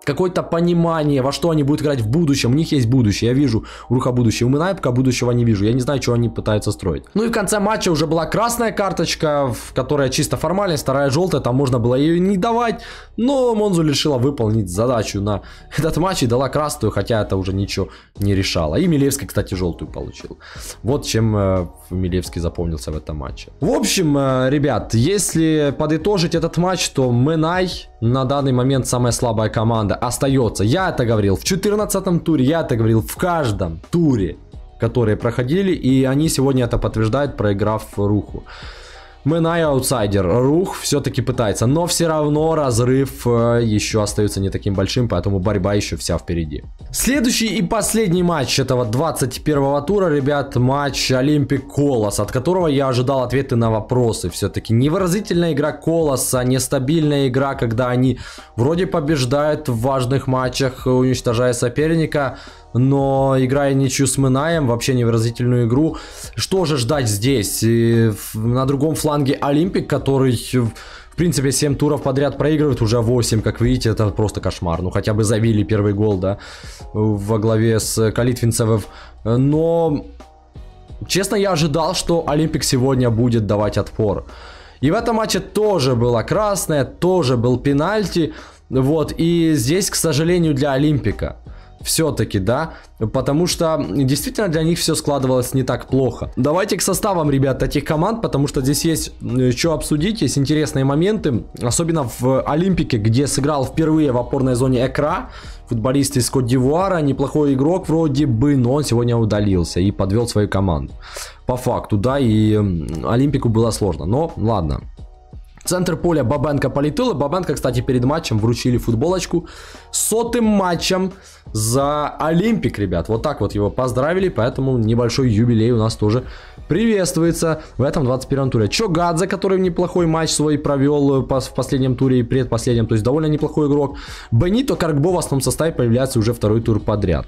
какое-то понимание, во что они будут играть в будущем. У них есть будущее, я вижу у Руха будущее. У Минай а будущего не вижу, я не знаю, что они пытаются строить. Ну и в конце матча уже была красная карточка, в которой чисто формальность, вторая желтая, там можно было ее не давать. Но Монзу решила выполнить задачу на этот матч и дала красную, хотя это уже ничего не решало. И Милевский, кстати, желтую получил. Вот чем э, Милевский запомнился в этом матче. В общем, э, ребят, если подытожить этот матч, то Минай на данный момент самая слабая команда остается. Я это говорил в 14 туре, я это говорил в каждом туре, которые проходили, и они сегодня это подтверждают, проиграв руху. Минай аутсайдер. Рух все-таки пытается, но все равно разрыв э, еще остается не таким большим, поэтому борьба еще вся впереди. Следующий и последний матч этого 21 тура, ребят, матч Олимпик Колос, от которого я ожидал ответы на вопросы. Все-таки невыразительная игра Колоса, нестабильная игра, когда они вроде побеждают в важных матчах, уничтожая соперника, но играя ничью с Минаем, вообще невыразительную игру, что же ждать здесь? И на другом фланге Олимпик, который в принципе, 7 туров подряд проигрывает, уже 8, как видите, это просто кошмар. Ну, хотя бы забили первый гол, да, во главе с Калитвинцевым. Но, честно, я ожидал, что Олимпик сегодня будет давать отпор. И в этом матче тоже была красная, тоже был пенальти. Вот, и здесь, к сожалению, для Олимпика – все-таки, да, потому что действительно для них все складывалось не так плохо. Давайте к составам, ребят, этих команд, потому что здесь есть что обсудить, есть интересные моменты, особенно в Олимпике, где сыграл впервые в опорной зоне Экра, футболист из кот неплохой игрок вроде бы, но он сегодня удалился и подвел свою команду. По факту, да, и Олимпику было сложно, но ладно, Центр поля Бабенко полетела. Бабенко, кстати, перед матчем вручили футболочку сотым матчем за Олимпик, ребят. Вот так вот его поздравили, поэтому небольшой юбилей у нас тоже приветствуется в этом 21-м туре. Чо Чогадзе, который неплохой матч свой провел э, в последнем туре и предпоследнем, то есть довольно неплохой игрок. Бенито Каргбо в основном составе появляется уже второй тур подряд.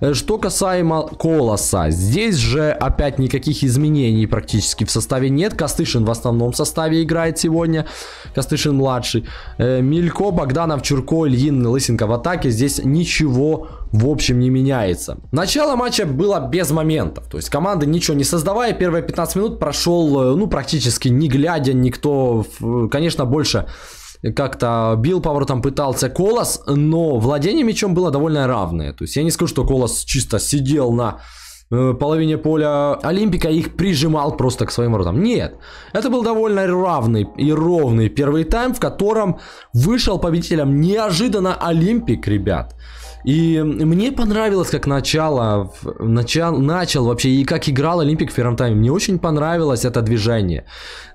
Э, что касаемо Колоса, здесь же опять никаких изменений практически в составе нет. Костышин в основном составе играет сегодня. Костышин-младший. Э, Милько, Богданов, Чурко, Ильин, Лысенко в атаке. Здесь ничего в общем не меняется. Начало матча было без моментов, то есть команды ничего не создавая, первые 15 минут прошел, э, ну, практически не глядя никто, конечно, больше как-то бил по воротам пытался Колос, но владение мячом было довольно равное. То есть я не скажу, что Колос чисто сидел на Э, половине поля Олимпика их прижимал просто к своим ротам. Нет, это был довольно равный и ровный первый тайм, в котором вышел победителем неожиданно Олимпик, ребят. И мне понравилось, как начало, начал, начал вообще, и как играл Олимпик в первом тайме. Мне очень понравилось это движение.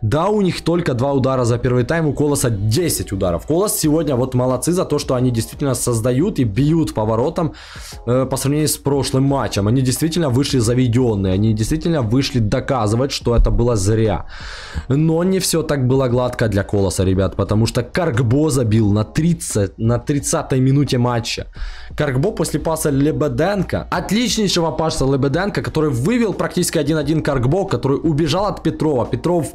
Да, у них только два удара за первый тайм, у Колоса 10 ударов. Колос сегодня вот молодцы за то, что они действительно создают и бьют поворотом э, по сравнению с прошлым матчем. Они действительно вышли заведенные, они действительно вышли доказывать, что это было зря. Но не все так было гладко для Колоса, ребят, потому что Каргбо забил на, 30, на 30 минуте матча. Каргбо после паса Лебеденко. Отличнейшего паса Лебеденко, который вывел практически 1-1 Каргбо, который убежал от Петрова. Петров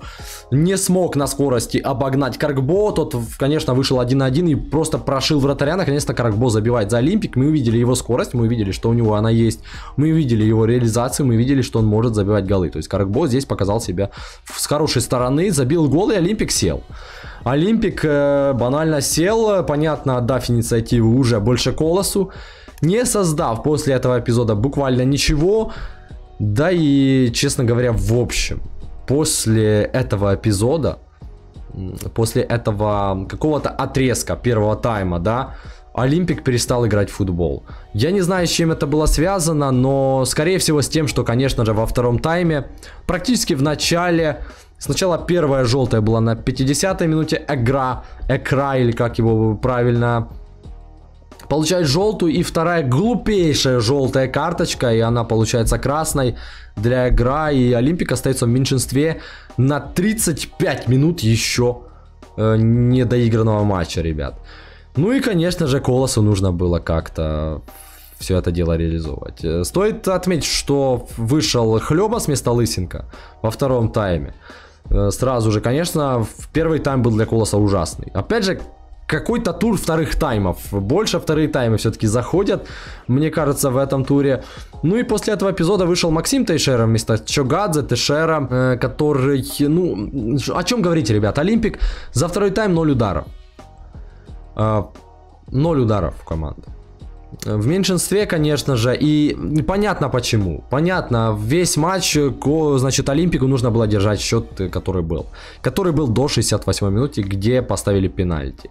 не смог на скорости обогнать Каргбо. Тот, конечно, вышел 1-1 и просто прошил вратаря. Наконец-то Каргбо забивает за Олимпик. Мы увидели его скорость, мы увидели, что у него она есть. Мы видели его реализацию, мы видели, что он может забивать голы. То есть Каргбо здесь показал себя с хорошей стороны, забил гол и Олимпик сел. Олимпик э, банально сел, понятно, отдав инициативу уже больше Колосу, не создав после этого эпизода буквально ничего, да и, честно говоря, в общем, после этого эпизода, после этого какого-то отрезка первого тайма, да, Олимпик перестал играть в футбол. Я не знаю, с чем это было связано, но скорее всего с тем, что, конечно же, во втором тайме, практически в начале, Сначала первая желтая была на 50-й минуте. Эгра, Экра, или как его правильно получает желтую. И вторая глупейшая желтая карточка. И она получается красной для Эгра. И Олимпик остается в меньшинстве на 35 минут еще э, недоигранного матча, ребят. Ну и, конечно же, Колосу нужно было как-то все это дело реализовывать. Э, стоит отметить, что вышел Хлеба с места Лысинка во втором тайме. Э, сразу же, конечно, в первый тайм был для Колоса ужасный. Опять же, какой-то тур вторых таймов. Больше вторые таймы все-таки заходят, мне кажется, в этом туре. Ну и после этого эпизода вышел Максим Тейшера вместо Чогадзе, Тейшера, э, который, ну, о чем говорите, ребят? Олимпик за второй тайм ноль ударов. ноль ударов в команду. В меньшинстве, конечно же, и понятно почему. Понятно, весь матч, значит, Олимпику нужно было держать счет, э, который был. Который был до 68 минуты, где поставили пенальти.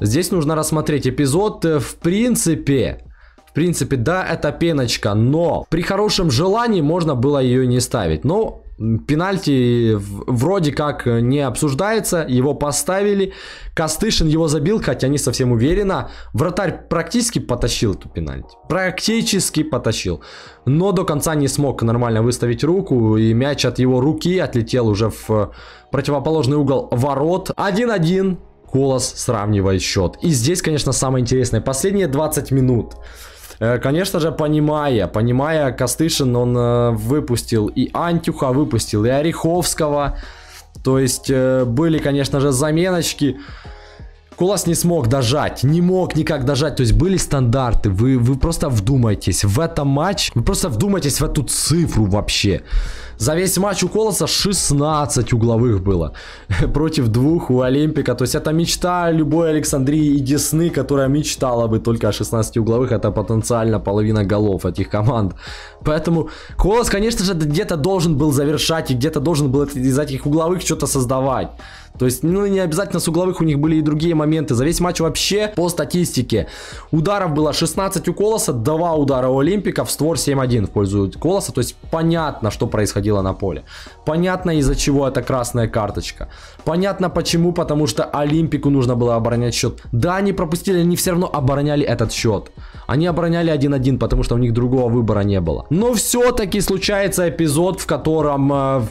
Здесь нужно рассмотреть эпизод, в принципе... В принципе, да, это пеночка, но при хорошем желании можно было ее не ставить. Но Пенальти вроде как э, не обсуждается, его поставили. Костышин его забил, хотя не совсем уверенно. Вратарь практически потащил эту пенальти. Практически потащил. Но до конца не смог нормально выставить руку, и мяч от его руки отлетел уже в э, противоположный угол ворот. 1-1. Колос сравнивает счет. И здесь, конечно, самое интересное. Последние 20 минут. Э, конечно же, понимая, понимая, Костышин, он э, выпустил и Антюха, выпустил и Ореховского. То есть э, были, конечно же, заменочки. Кулас не смог дожать, не мог никак дожать, то есть были стандарты, вы, вы просто вдумайтесь в этом матч, вы просто вдумайтесь в эту цифру вообще. За весь матч у Колоса 16 угловых было. Против двух у Олимпика. То есть это мечта любой Александрии и Десны, которая мечтала бы только о 16 угловых. Это потенциально половина голов этих команд. Поэтому Колос, конечно же, где-то должен был завершать и где-то должен был из этих угловых что-то создавать. То есть, ну, не обязательно с угловых у них были и другие моменты. За весь матч вообще по статистике ударов было 16 у Колоса, 2 удара у Олимпика, в створ 7-1 в пользу Колоса. То есть, понятно, что происходило на поле. Понятно, из-за чего это красная карточка. Понятно, почему, потому что Олимпику нужно было оборонять счет. Да, они пропустили, они все равно обороняли этот счет. Они обороняли 1-1, потому что у них другого выбора не было. Но все-таки случается эпизод, в котором... Э,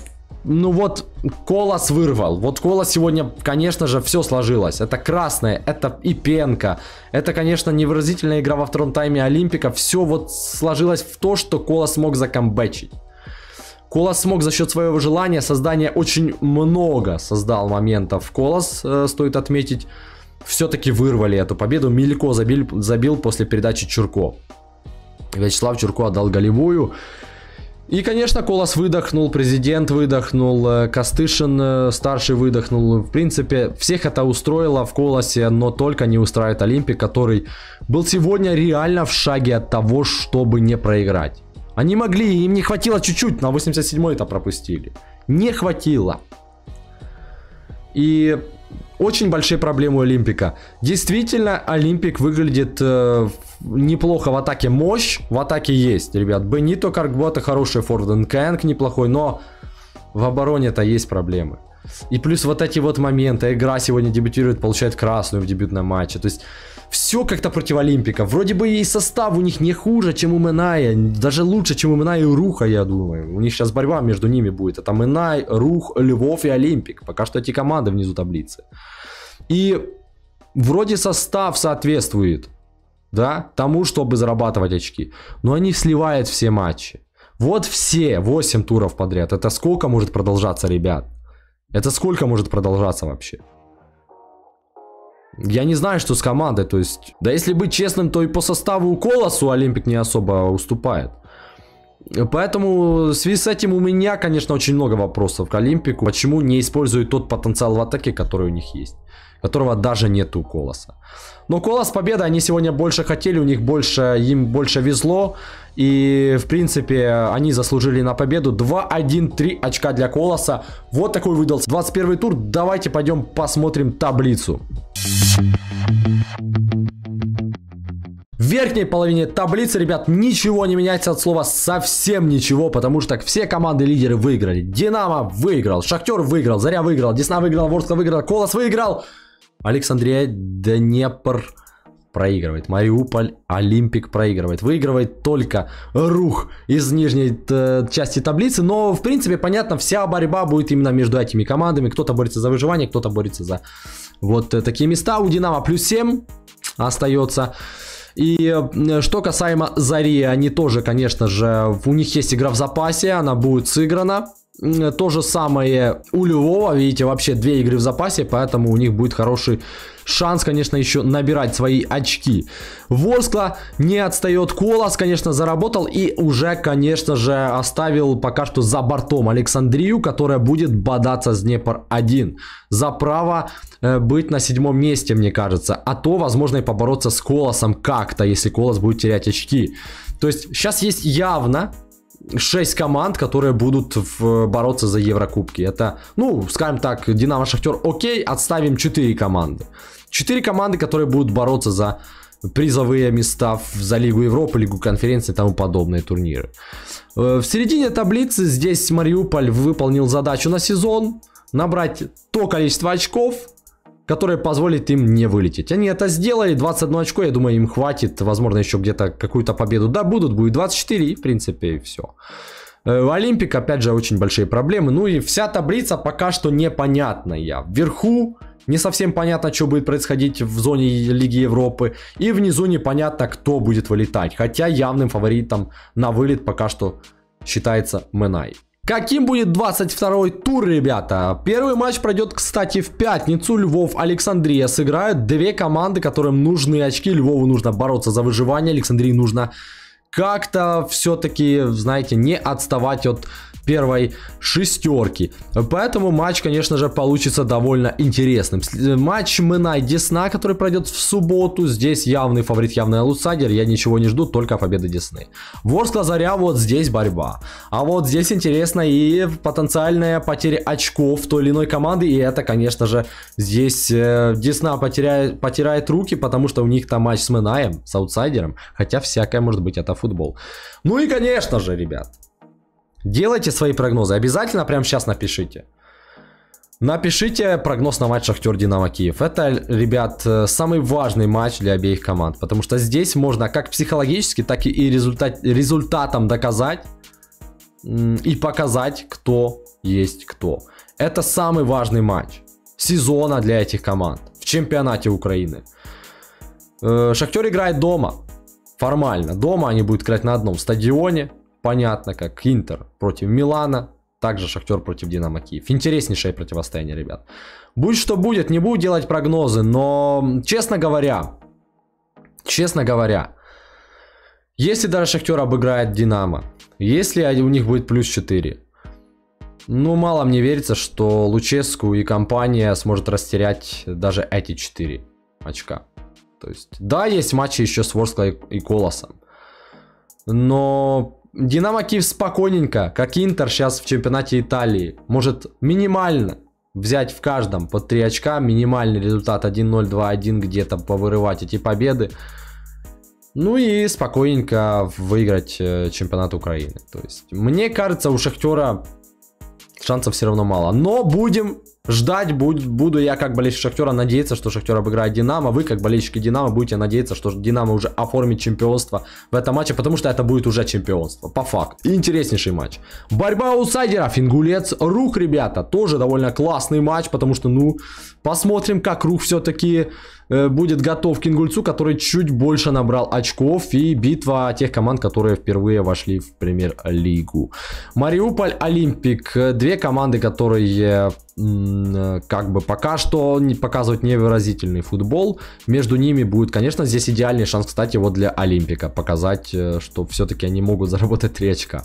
ну вот Колос вырвал. Вот Колос сегодня, конечно же, все сложилось. Это красное, это и пенка. Это, конечно, невыразительная игра во втором тайме Олимпика. Все вот сложилось в то, что Колос смог закомбэчить. Колос смог за счет своего желания создания очень много создал моментов. Колос, э, стоит отметить, все-таки вырвали эту победу. Милько забил, забил после передачи Чурко. Вячеслав Чурко отдал голевую. И, конечно, Колос выдохнул, президент выдохнул, э, Костышин э, старший выдохнул. В принципе, всех это устроило в Колосе, но только не устраивает Олимпик, который был сегодня реально в шаге от того, чтобы не проиграть. Они могли, им не хватило чуть-чуть, на 87-й это пропустили. Не хватило. И очень большие проблемы у Олимпика. Действительно, Олимпик выглядит э, неплохо в атаке. Мощь в атаке есть, ребят. Бенито Каргбота хороший, Форден Кэнг неплохой, но в обороне-то есть проблемы. И плюс вот эти вот моменты. Игра сегодня дебютирует, получает красную в дебютном матче. То есть все как-то против Олимпика. Вроде бы и состав у них не хуже, чем у Меная, Даже лучше, чем у Меная и Руха, я думаю. У них сейчас борьба между ними будет. Это Менай, Рух, Львов и Олимпик. Пока что эти команды внизу таблицы. И вроде состав соответствует, да, тому, чтобы зарабатывать очки. Но они сливают все матчи. Вот все 8 туров подряд. Это сколько может продолжаться, ребят? Это сколько может продолжаться вообще? Я не знаю, что с командой, то есть... Да если быть честным, то и по составу Колосу Олимпик не особо уступает. Поэтому в связи с этим у меня, конечно, очень много вопросов к Олимпику. Почему не используют тот потенциал в атаке, который у них есть? которого даже нету Колоса. Но Колос победа, они сегодня больше хотели, у них больше, им больше везло. И, в принципе, они заслужили на победу. 2-1-3 очка для Колоса. Вот такой выдался 21 тур. Давайте пойдем посмотрим таблицу. В верхней половине таблицы, ребят, ничего не меняется от слова совсем ничего, потому что все команды-лидеры выиграли. Динамо выиграл, Шахтер выиграл, Заря выиграл, Десна выиграл, Ворска выиграл, Колос выиграл. Александрия Днепр проигрывает. Мариуполь Олимпик проигрывает. Выигрывает только Рух из нижней э, части таблицы. Но, в принципе, понятно, вся борьба будет именно между этими командами. Кто-то борется за выживание, кто-то борется за вот э, такие места. У Динамо плюс 7 остается. И э, что касаемо Зари, они тоже, конечно же, у них есть игра в запасе, она будет сыграна то же самое у Львова, видите, вообще две игры в запасе, поэтому у них будет хороший шанс, конечно, еще набирать свои очки. Воскла не отстает, Колос, конечно, заработал и уже, конечно же, оставил пока что за бортом Александрию, которая будет бодаться с Днепр-1 за право э, быть на седьмом месте, мне кажется, а то, возможно, и побороться с Колосом как-то, если Колос будет терять очки. То есть сейчас есть явно 6 команд, которые будут в, э, бороться за Еврокубки. Это, ну, скажем так, Динамо Шахтер окей, отставим 4 команды. 4 команды, которые будут бороться за призовые места за Лигу Европы, Лигу конференции и тому подобные турниры. Э, в середине таблицы здесь Мариуполь выполнил задачу на сезон, набрать то количество очков, которая позволит им не вылететь. Они это сделали, 21 очко, я думаю, им хватит, возможно, еще где-то какую-то победу. Да, будут, будет 24, и, в принципе, и все. Э, Олимпик, опять же, очень большие проблемы. Ну и вся таблица пока что непонятная. Вверху не совсем понятно, что будет происходить в зоне Лиги Европы. И внизу непонятно, кто будет вылетать. Хотя явным фаворитом на вылет пока что считается Менай. Каким будет 22 тур, ребята? Первый матч пройдет, кстати, в пятницу. Львов, Александрия сыграют. Две команды, которым нужны очки. Львову нужно бороться за выживание. Александрии нужно как-то все-таки, знаете, не отставать от первой шестерки. Поэтому матч, конечно же, получится довольно интересным. Э, матч Мэнай Десна, который пройдет в субботу. Здесь явный фаворит, явный аутсайдер. Я ничего не жду, только победы Десны. Ворск Лазаря, вот здесь борьба. А вот здесь интересно и потенциальная потеря очков той или иной команды. И это, конечно же, здесь э, Десна потеряет, потирает руки, потому что у них там матч с Мэнаем, с аутсайдером. Хотя всякое может быть, это футбол. Ну и, конечно же, ребят, Делайте свои прогнозы. Обязательно прямо сейчас напишите. Напишите прогноз на матч Шахтер Динамо Киев. Это, ребят, э, самый важный матч для обеих команд. Потому что здесь можно как психологически, так и результат, результатом доказать и показать, кто есть кто. Это самый важный матч сезона для этих команд в чемпионате Украины. Э, Шахтер играет дома. Формально. Дома они будут играть на одном стадионе понятно, как Интер против Милана, также Шахтер против Динамо Киев. Интереснейшее противостояние, ребят. Будь что будет, не буду делать прогнозы, но, честно говоря, честно говоря, если даже Шахтер обыграет Динамо, если у них будет плюс 4, ну, мало мне верится, что Луческу и компания сможет растерять даже эти 4 очка. То есть, да, есть матчи еще с Ворской и Колосом. Но Динамо Киев спокойненько, как Интер сейчас в чемпионате Италии, может минимально взять в каждом по 3 очка, минимальный результат 1-0, 2-1, где-то повырывать эти победы. Ну и спокойненько выиграть э, чемпионат Украины. То есть, мне кажется, у Шахтера шансов все равно мало. Но будем Ждать будь, буду я как болельщик Шахтера надеяться, что Шахтер обыграет Динамо. Вы как болельщики Динамо будете надеяться, что Динамо уже оформит чемпионство в этом матче, потому что это будет уже чемпионство. По факту. Интереснейший матч. Борьба аутсайдеров. Ингулец. Рух, ребята. Тоже довольно классный матч, потому что, ну, посмотрим, как Рух все-таки Э, будет готов к Ингульцу, который чуть больше набрал очков. И битва тех команд, которые впервые вошли в премьер-лигу. Мариуполь, Олимпик. Э, две команды, которые э, как бы пока что не показывают невыразительный футбол. Между ними будет, конечно, здесь идеальный шанс, кстати, вот для Олимпика показать, что все-таки они могут заработать 3 очка.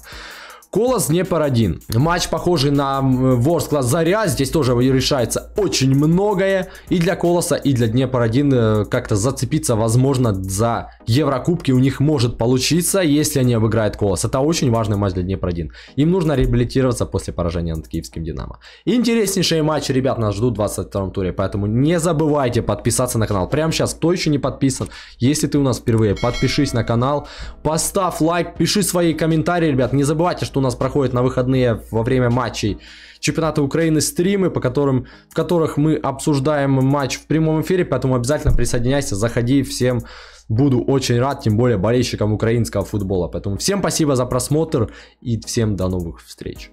Колос не пародин. Матч похожий на Ворс класс Заря. Здесь тоже решается очень многое. И для Колоса, и для Днепр 1 э, как-то зацепиться, возможно, за Еврокубки у них может получиться, если они обыграют Колос. Это очень важный матч для Днепр 1. Им нужно реабилитироваться после поражения над киевским Динамо. Интереснейшие матчи, ребят, нас ждут в 22 туре. Поэтому не забывайте подписаться на канал. Прямо сейчас, кто еще не подписан, если ты у нас впервые, подпишись на канал, поставь лайк, пиши свои комментарии, ребят. Не забывайте, что что у нас проходит на выходные во время матчей чемпионата Украины стримы, по которым, в которых мы обсуждаем матч в прямом эфире, поэтому обязательно присоединяйся, заходи, всем буду очень рад, тем более болельщикам украинского футбола. Поэтому всем спасибо за просмотр и всем до новых встреч.